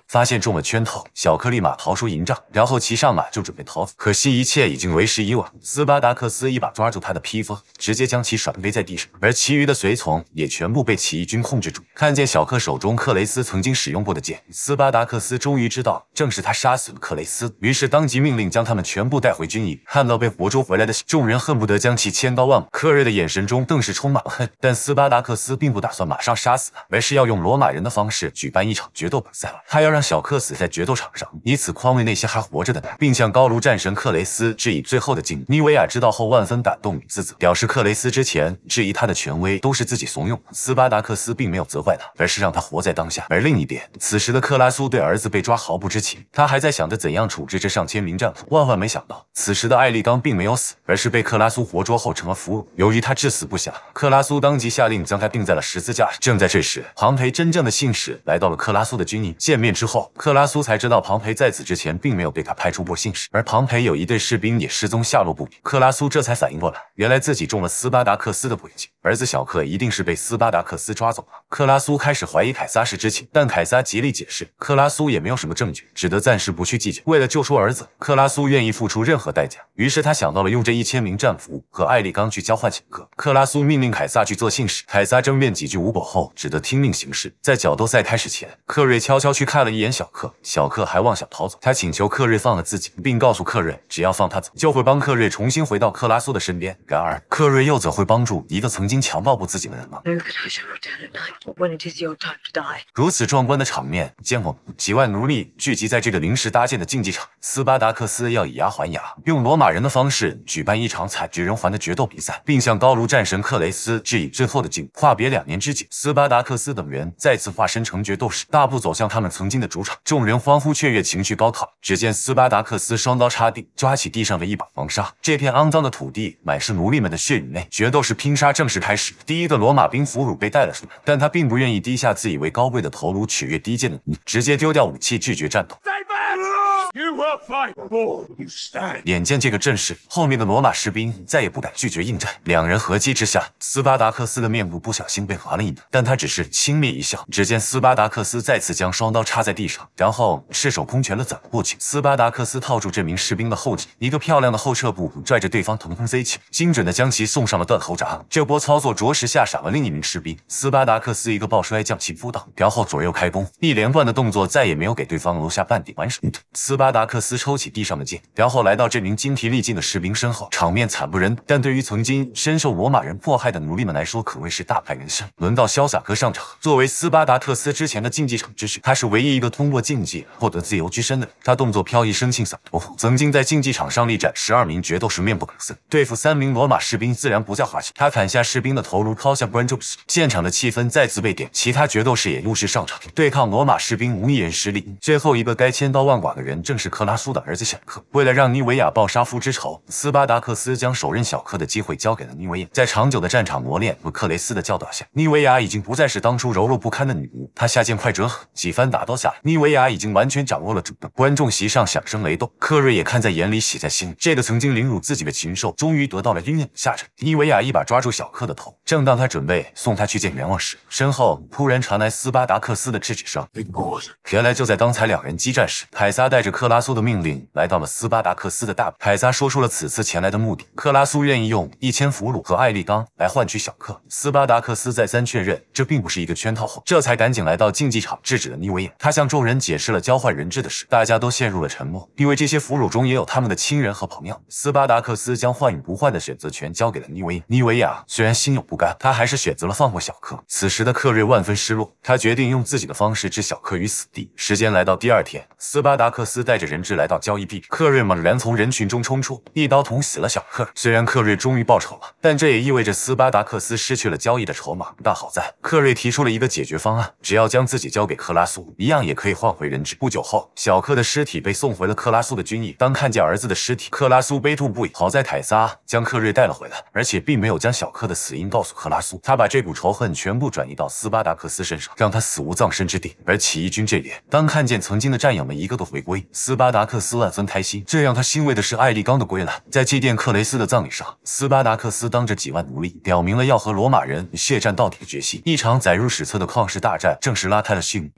发现中了圈套，小克立马逃出营帐，然后骑上马就准备逃走。可惜一切已经为时已晚，斯巴达克斯一把抓住他的披风，直接将其甩飞在地上，而其余的随从也全部被起义军控制住。看见小克手中克雷斯曾经使用过的剑，斯巴达克斯终于知道，正是他杀死了克雷斯。于是当即命令将他们全部带回军营。看到被活捉回来的众人，恨不得将其千刀万剐。克瑞的眼神中更是充满了恨，但斯巴达克斯并不打算马上杀死他，而是要用罗马人的方式举办一场。决斗比赛了，他要让小克死在决斗场上，以此宽慰那些还活着的男，并向高卢战神克雷斯致以最后的敬意。妮维亚知道后万分感动与自责，表示克雷斯之前质疑他的权威都是自己怂恿。斯巴达克斯并没有责怪他，而是让他活在当下。而另一边，此时的克拉苏对儿子被抓毫不知情，他还在想着怎样处置这上千名战俘。万万没想到，此时的艾利刚并没有死，而是被克拉苏活捉后成了俘虏。由于他至死不降，克拉苏当即下令将他钉在了十字架。正在这时，庞培真正的信使来到了克拉。拉苏的军营见面之后，克拉苏才知道庞培在此之前并没有被他派出过信使，而庞培有一队士兵也失踪，下落不明。克拉苏这才反应过来，原来自己中了斯巴达克斯的诡计。儿子小克一定是被斯巴达克斯抓走了。克拉苏开始怀疑凯撒是知情，但凯撒极力解释，克拉苏也没有什么证据，只得暂时不去计较。为了救出儿子，克拉苏愿意付出任何代价。于是他想到了用这一千名战俘和艾利刚去交换请克。克拉苏命令凯撒去做信使，凯撒争辩几句无果后，只得听命行事。在角斗赛开始前，克瑞悄悄去看了一眼小克，小克还妄想逃走。他请求克瑞放了自己，并告诉克瑞，只要放他走，就会帮克瑞重新回到克拉苏的身边。然而，克瑞又怎会帮助一个曾经？强暴过自己的人吗？如此壮观的场面，见过几万奴隶聚集在这个临时搭建的竞技场。斯巴达克斯要以牙还牙，用罗马人的方式举办一场惨绝人寰的决斗比赛，并向高卢战神克雷斯致以最后的敬意。别两年之久，斯巴达克斯等人再次化身成决斗士，大步走向他们曾经的主场。众人欢呼雀跃，情绪高涨。只见斯巴达克斯双刀插地，抓起地上的一把黄沙，这片肮脏的土地满是奴隶们的血与泪。决斗士拼杀正是。开始，第一个罗马兵俘虏被带了出来，但他并不愿意低下自以为高贵的头颅取悦低贱的奴直接丢掉武器，拒绝战斗。眼见这个阵势，后面的罗马士兵再也不敢拒绝应战。两人合击之下，斯巴达克斯的面部不小心被划了一刀，但他只是轻蔑一笑。只见斯巴达克斯再次将双刀插在地上，然后赤手空拳的走了过去。斯巴达克斯套住这名士兵的后颈，一个漂亮的后撤步，拽着对方腾空飞起，精准的将其送上了断头闸。这波操作着实吓傻了另一名士兵。斯巴达克斯一个抱摔将其扑倒，然后左右开弓，一连贯的动作再也没有给对方留下半点还手斯巴。巴达克斯抽起地上的剑，然后来到这名精疲力尽的士兵身后，场面惨不忍睹。但对于曾经深受罗马人迫害的奴隶们来说，可谓是大快人心。轮到潇洒哥上场，作为斯巴达克斯之前的竞技场之士，他是唯一一个通过竞技获得自由之身的。他动作飘逸，生性洒脱，曾经在竞技场上力斩十二名决斗士，面不改色。对付三名罗马士兵自然不在话下。他砍下士兵的头颅，抛向观众。现场的气氛再次被点燃，其他决斗士也陆续上场，对抗罗马士兵，无一人失利。最后一个该千刀万剐的人。正是克拉苏的儿子小克，为了让尼维亚报杀夫之仇，斯巴达克斯将手刃小克的机会交给了尼维亚。在长久的战场磨练和克雷斯的教导下，尼维亚已经不再是当初柔弱不堪的女巫。她下贱快折，几番打斗下，尼维亚已经完全掌握了主动。观众席上响声雷动，克瑞也看在眼里，喜在心里。这个曾经凌辱自己的禽兽，终于得到了应有的下场。尼维亚一把抓住小克的头，正当他准备送他去见阎王时，身后突然传来斯巴达克斯的制止声。原来就在刚才，两人激战时，凯撒带着。克拉苏的命令来到了斯巴达克斯的大本。凯撒说出了此次前来的目的。克拉苏愿意用一千俘虏和艾利冈来换取小克。斯巴达克斯再三确认这并不是一个圈套后，这才赶紧来到竞技场制止了尼维雅。他向众人解释了交换人质的事，大家都陷入了沉默，因为这些俘虏中也有他们的亲人和朋友。斯巴达克斯将换与不换的选择权交给了尼维亚。尼维亚虽然心有不甘，他还是选择了放过小克。此时的克瑞万分失落，他决定用自己的方式置小克于死地。时间来到第二天，斯巴达克斯。带着人质来到交易地，克瑞猛然从人群中冲出，一刀捅死了小克。虽然克瑞终于报仇了，但这也意味着斯巴达克斯失去了交易的筹码，但大好在。克瑞提出了一个解决方案，只要将自己交给克拉苏，一样也可以换回人质。不久后，小克的尸体被送回了克拉苏的军营。当看见儿子的尸体，克拉苏悲痛不已。好在凯撒将克瑞带了回来，而且并没有将小克的死因告诉克拉苏，他把这股仇恨全部转移到斯巴达克斯身上，让他死无葬身之地。而起义军这边，当看见曾经的战友们一个个回归。斯巴达克斯万分开心。让他欣慰的是，艾利冈的归来。在祭奠克雷斯的葬礼上，斯巴达克斯当着几万奴隶，表明了要和罗马人血战到底的决心。一场载入史册的旷世大战正式拉开了序幕。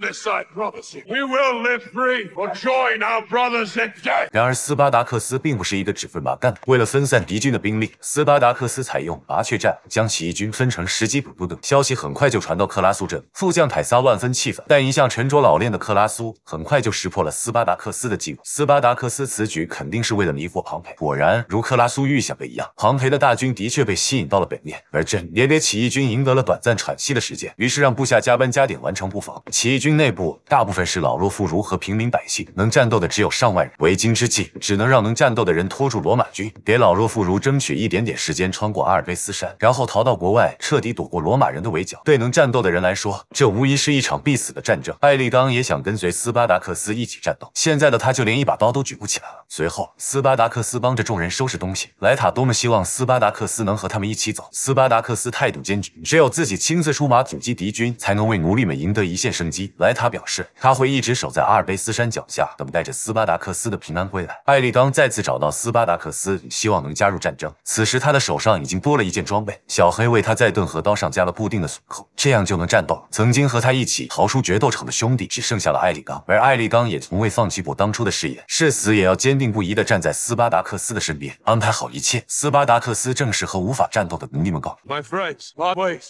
然而，斯巴达克斯并不是一个只会蛮干的。为了分散敌军的兵力，斯巴达克斯采用麻雀战，将起义军分成十几股部队。消息很快就传到克拉苏镇，副将凯撒万分气愤。但一向沉着老练的克拉苏很快就识破了斯巴达克斯。的计划，斯巴达克斯此举肯定是为了迷惑庞培。果然，如克拉苏预想的一样，庞培的大军的确被吸引到了北面，而朕也给起义军赢得了短暂喘息的时间。于是让部下加班加点完成布防。起义军内部大部分是老弱妇孺和平民百姓，能战斗的只有上万人。为今之计，只能让能战斗的人拖住罗马军，给老弱妇孺争取一点点时间，穿过阿尔卑斯山，然后逃到国外，彻底躲过罗马人的围剿。对能战斗的人来说，这无疑是一场必死的战争。艾利当也想跟随斯巴达克斯一起战斗。现在的。他就连一把刀都举不起来了。随后，斯巴达克斯帮着众人收拾东西。莱塔多么希望斯巴达克斯能和他们一起走。斯巴达克斯态度坚决，只有自己亲自出马阻击敌军，才能为奴隶们赢得一线生机。莱塔表示，他会一直守在阿尔卑斯山脚下，等待着斯巴达克斯的平安归来。艾利刚再次找到斯巴达克斯，希望能加入战争。此时他的手上已经多了一件装备，小黑为他在盾和刀上加了固定的锁扣，这样就能战斗曾经和他一起逃出决斗场的兄弟只剩下了艾利刚，而艾利刚也从未放弃过当。当初的誓言，誓死也要坚定不移地站在斯巴达克斯的身边，安排好一切。斯巴达克斯正式和无法战斗的奴隶们告别。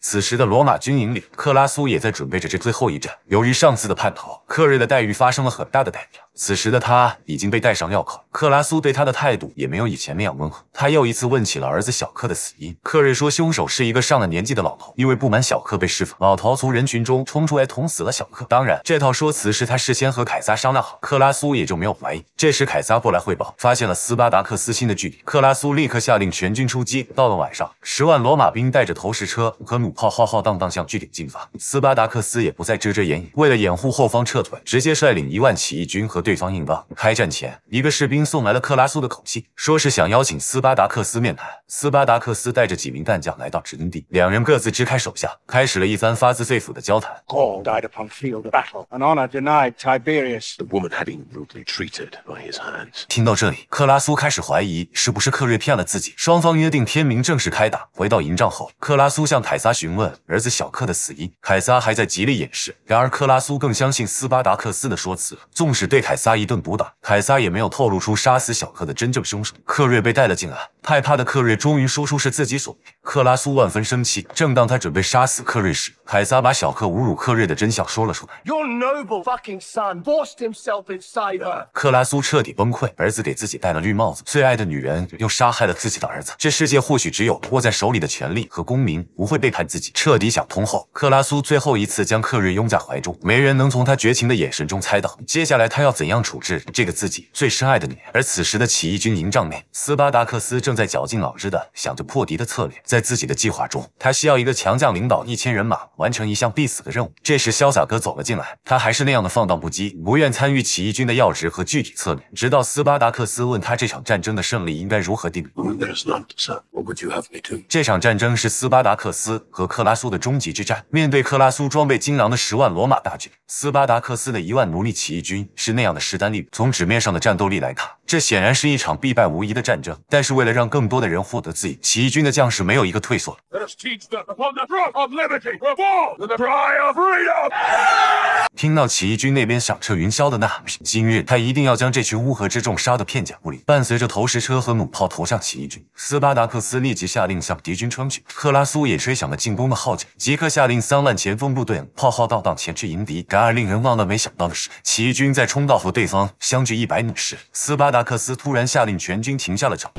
此时的罗马军营里，克拉苏也在准备着这最后一战。由于上次的叛逃，克瑞的待遇发生了很大的改变。此时的他已经被戴上镣铐，克拉苏对他的态度也没有以前那样温和。他又一次问起了儿子小克的死因。克瑞说，凶手是一个上了年纪的老头，因为不满小克被释放，老头从人群中冲出来捅死了小克。当然，这套说辞是他事先和凯撒商量好。克拉苏也就没有怀疑。这时，凯撒过来汇报，发现了斯巴达克斯新的据点。克拉苏立刻下令全军出击。到了晚上，十万罗马兵带着投石车和弩炮，浩浩荡荡向据点进发。斯巴达克斯也不再遮遮掩掩，为了掩护后方撤退，直接率领一万起义军和对方硬刚。开战前，一个士兵送来了克拉苏的口信，说是想邀请斯巴达克斯面谈。斯巴达克斯带着几名干将来到殖民地，两人各自支开手下，开始了一番发自肺腑的交谈。woman had treated hands. been the his rudely 听到这里，克拉苏开始怀疑是不是克瑞骗了自己。双方约定天明正式开打。回到营帐后，克拉苏向凯撒询问儿子小克的死因，凯撒还在极力掩饰。然而克拉苏更相信斯巴达克斯的说辞，纵使对凯撒一顿毒打，凯撒也没有透露出杀死小克的真正凶手。克瑞被带了进来。害怕的克瑞终于说出是自己所为，克拉苏万分生气。正当他准备杀死克瑞时，凯撒把小克侮辱克瑞的真相说了出来。克拉苏彻底崩溃，儿子给自己戴了绿帽子，最爱的女人又杀害了自己的儿子。这世界或许只有握在手里的权力和公民不会背叛自己。彻底想通后，克拉苏最后一次将克瑞拥在怀中。没人能从他绝情的眼神中猜到，接下来他要怎样处置这个自己最深爱的女人。而此时的起义军营帐内，斯巴达克斯正。在绞尽脑汁的想着破敌的策略，在自己的计划中，他需要一个强将领导一千人马完成一项必死的任务。这时，潇洒哥走了进来，他还是那样的放荡不羁，不愿参与起义军的要职和具体策略。直到斯巴达克斯问他这场战争的胜利应该如何定这场战争是斯巴达克斯和克拉苏的终极之战。面对克拉苏装备精良的十万罗马大军，斯巴达克斯的一万奴隶起义军是那样的势单力薄。从纸面上的战斗力来看。这显然是一场必败无疑的战争，但是为了让更多的人获得自由，起义军的将士没有一个退缩。听到起义军那边响彻云霄的呐喊，今日他一定要将这群乌合之众杀得片甲不留。伴随着投石车和弩炮投向起义军，斯巴达克斯立即下令向敌军冲去。克拉苏也吹响了进攻的号角，即刻下令三万前锋部队浩浩荡荡前去迎敌。然而令人万万没想到的是，起义军在冲到和对方相距一百米时，斯巴达。萨克斯突然下令，全军停下了场。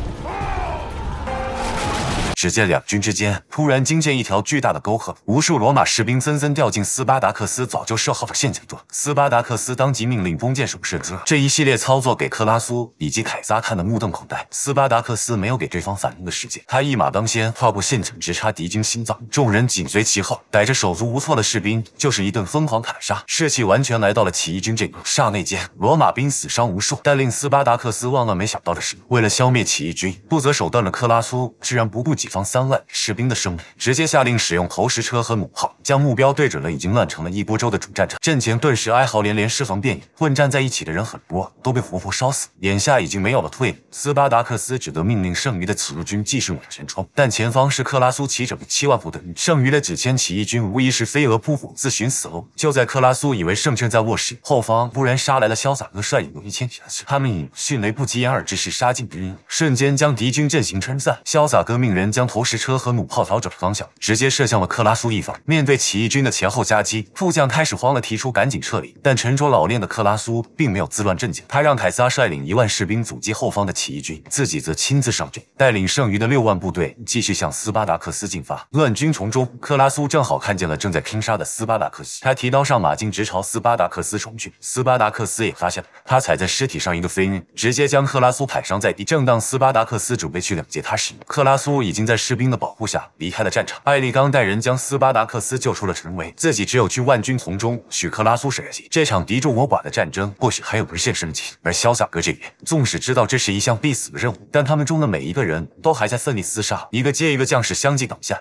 只见两军之间突然惊现一条巨大的沟壑，无数罗马士兵纷纷掉进斯巴达克斯早就设好的陷阱中。斯巴达克斯当即命令弓箭手射击，这一系列操作给克拉苏以及凯撒看的目瞪口呆。斯巴达克斯没有给对方反应的时间，他一马当先，跨过陷阱直插敌军心脏。众人紧随其后，逮着手足无措的士兵就是一顿疯狂砍杀，士气完全来到了起义军这边。刹那间，罗马兵死伤无数。但令斯巴达克斯万万没想到的是，为了消灭起义军，不择手段的克拉苏居然不顾及。方三万士兵的生命，直接下令使用投石车和弩炮，将目标对准了已经乱成了一锅粥的主战场。阵前顿时哀嚎连连，尸横遍野。混战在一起的人很多都被活活烧死。眼下已经没有了退路，斯巴达克斯只得命令剩余的起义军继续往前冲。但前方是克拉苏骑者的七万部队，剩余的几千起义军无疑是飞蛾扑火，自寻死路。就在克拉苏以为胜券在握时，后方突然杀来了潇洒哥率领的一千骑士，他们以迅雷不及掩耳之势杀进敌人，瞬间将敌军阵型撑散。潇洒哥命人。将投石车和弩炮调整了方向，直接射向了克拉苏一方。面对起义军的前后夹击，副将开始慌了，提出赶紧撤离。但沉着老练的克拉苏并没有自乱阵脚，他让凯撒率领一万士兵阻击后方的起义军，自己则亲自上阵，带领剩余的六万部队继续向斯巴达克斯进发。乱军丛中，克拉苏正好看见了正在拼杀的斯巴达克斯，他提刀上马，径直朝斯巴达克斯冲去。斯巴达克斯也发现了他，踩在尸体上一个飞刃，直接将克拉苏拍伤在地。正当斯巴达克斯准备去了解他时，克拉苏已经。在士兵的保护下离开了战场，艾利刚带人将斯巴达克斯救出了城围，自己只有去万军丛中许克拉苏。这场敌众我寡的战争，或许还有无限生机。而潇洒哥这边，纵使知道这是一项必死的任务，但他们中的每一个人都还在奋力厮杀，一个接一个将士相继倒下。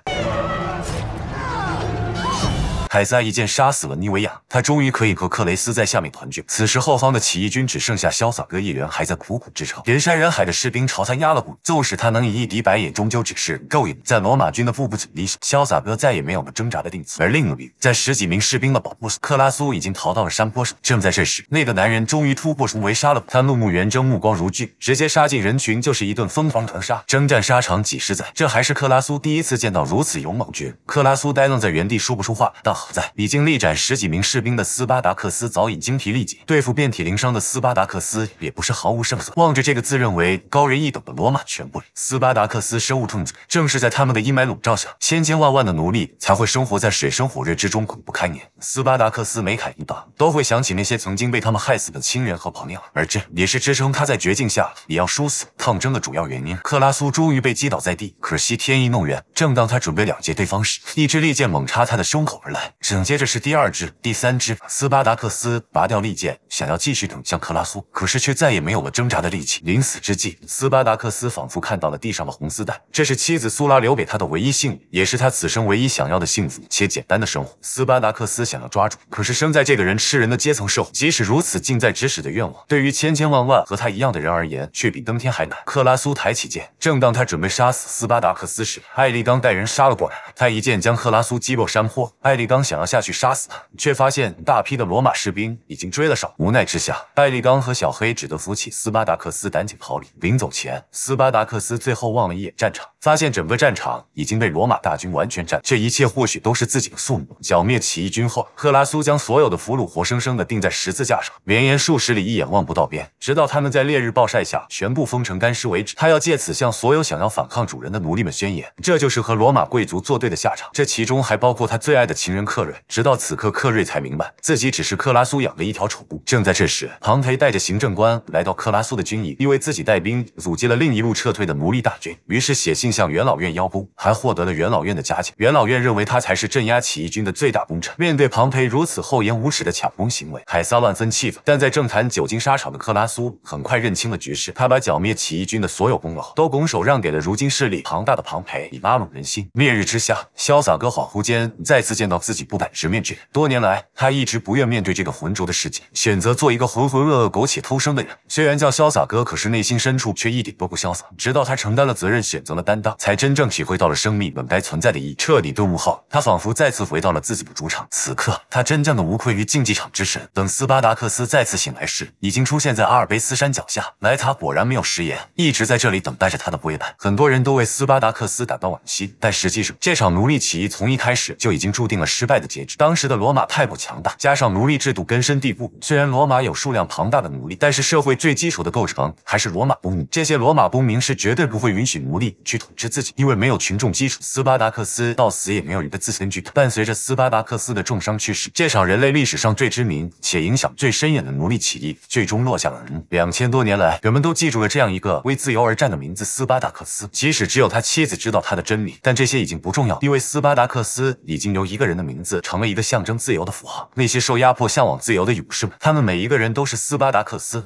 凯撒一剑杀死了妮维亚，他终于可以和克雷斯在下面团聚。此时后方的起义军只剩下潇洒哥一人，还在苦苦支撑。人山人海的士兵朝他压了过来，纵使他能以一敌百，也终究只是够延。在罗马军的步步紧逼下，潇洒哥再也没有了挣扎的力气。而另一边，在十几名士兵的保护下，克拉苏已经逃到了山坡上。正在这时，那个男人终于突破重围杀了他怒目圆睁，目光如炬，直接杀进人群，就是一顿疯狂屠杀。征战沙场几十载，这还是克拉苏第一次见到如此勇猛军。克拉苏呆愣在原地，说不出话。当好在已经力斩十几名士兵的斯巴达克斯早已精疲力竭，对付遍体鳞伤的斯巴达克斯也不是毫无胜算。望着这个自认为高人一等的罗马全部，斯巴达克斯深恶痛绝。正是在他们的阴霾笼罩下，千千万万的奴隶才会生活在水深火热之中，苦不堪言。斯巴达克斯每砍一把，都会想起那些曾经被他们害死的亲人和朋友，而这也是支撑他在绝境下也要殊死抗争的主要原因。克拉苏终于被击倒在地，可惜天意弄人。正当他准备了结对方时，一支利剑猛插他的胸口而来。紧接着是第二只、第三只。斯巴达克斯拔掉利剑，想要继续捅向克拉苏，可是却再也没有了挣扎的力气。临死之际，斯巴达克斯仿佛看到了地上的红丝带，这是妻子苏拉留给他的唯一信物，也是他此生唯一想要的幸福且简单的生活。斯巴达克斯想要抓住，可是生在这个人吃人的阶层社会，即使如此近在咫尺的愿望，对于千千万万和他一样的人而言，却比登天还难。克拉苏抬起剑，正当他准备杀死斯巴达克斯时，艾利刚带人杀了过来，他一剑将克拉苏击落山坡。艾利刚想要下去杀死他，却发现大批的罗马士兵已经追了上无奈之下，戴利刚和小黑只得扶起斯巴达克斯，赶紧逃离。临走前，斯巴达克斯最后望了一眼战场，发现整个战场已经被罗马大军完全占这一切或许都是自己的宿命。剿灭起义军后，克拉苏将所有的俘虏活生生的钉在十字架上，绵延数十里，一眼望不到边，直到他们在烈日暴晒下全部风成干尸为止。他要借此向所有想要反抗主人的奴隶们宣言：这就是和罗马贵族作对的下场。这其中还包括他最爱的情人。克瑞，直到此刻，克瑞才明白自己只是克拉苏养的一条宠物。正在这时，庞培带着行政官来到克拉苏的军营，因为自己带兵阻击了另一路撤退的奴隶大军，于是写信向元老院邀功，还获得了元老院的嘉奖。元老院认为他才是镇压起义军的最大功臣。面对庞培如此厚颜无耻的抢功行为，凯撒万分气愤。但在政坛久经沙场的克拉苏很快认清了局势，他把剿灭起义军的所有功劳都拱手让给了如今势力庞大的庞培，以拉拢人心。烈日之下，潇洒哥恍惚间再次见到自。己。自己不敢直面之人，多年来他一直不愿面对这个浑浊的世界，选择做一个浑浑噩噩苟且偷生的人。虽然叫潇洒哥，可是内心深处却一点都不潇洒。直到他承担了责任，选择了担当，才真正体会到了生命本该存在的意义。彻底顿悟后，他仿佛再次回到了自己的主场。此刻，他真正的无愧于竞技场之神。等斯巴达克斯再次醒来时，已经出现在阿尔卑斯山脚下。莱塔果然没有食言，一直在这里等待着他的归来。很多人都为斯巴达克斯感到惋惜，但实际上，这场奴隶起义从一开始就已经注定了失。败的结局，当时的罗马太过强大，加上奴隶制度根深蒂固。虽然罗马有数量庞大的奴隶，但是社会最基础的构成还是罗马公民。这些罗马公民是绝对不会允许奴隶去统治自己，因为没有群众基础，斯巴达克斯到死也没有一个自尊句。伴随着斯巴达克斯的重伤去世，这场人类历史上最知名且影响最深远的奴隶起义最终落下了。两千多年来，人们都记住了这样一个为自由而战的名字——斯巴达克斯。即使只有他妻子知道他的真名，但这些已经不重要，因为斯巴达克斯已经由一个人的名名字成为一个象征自由的符号。那些受压迫、向往自由的勇士们，他们每一个人都是斯巴达克斯。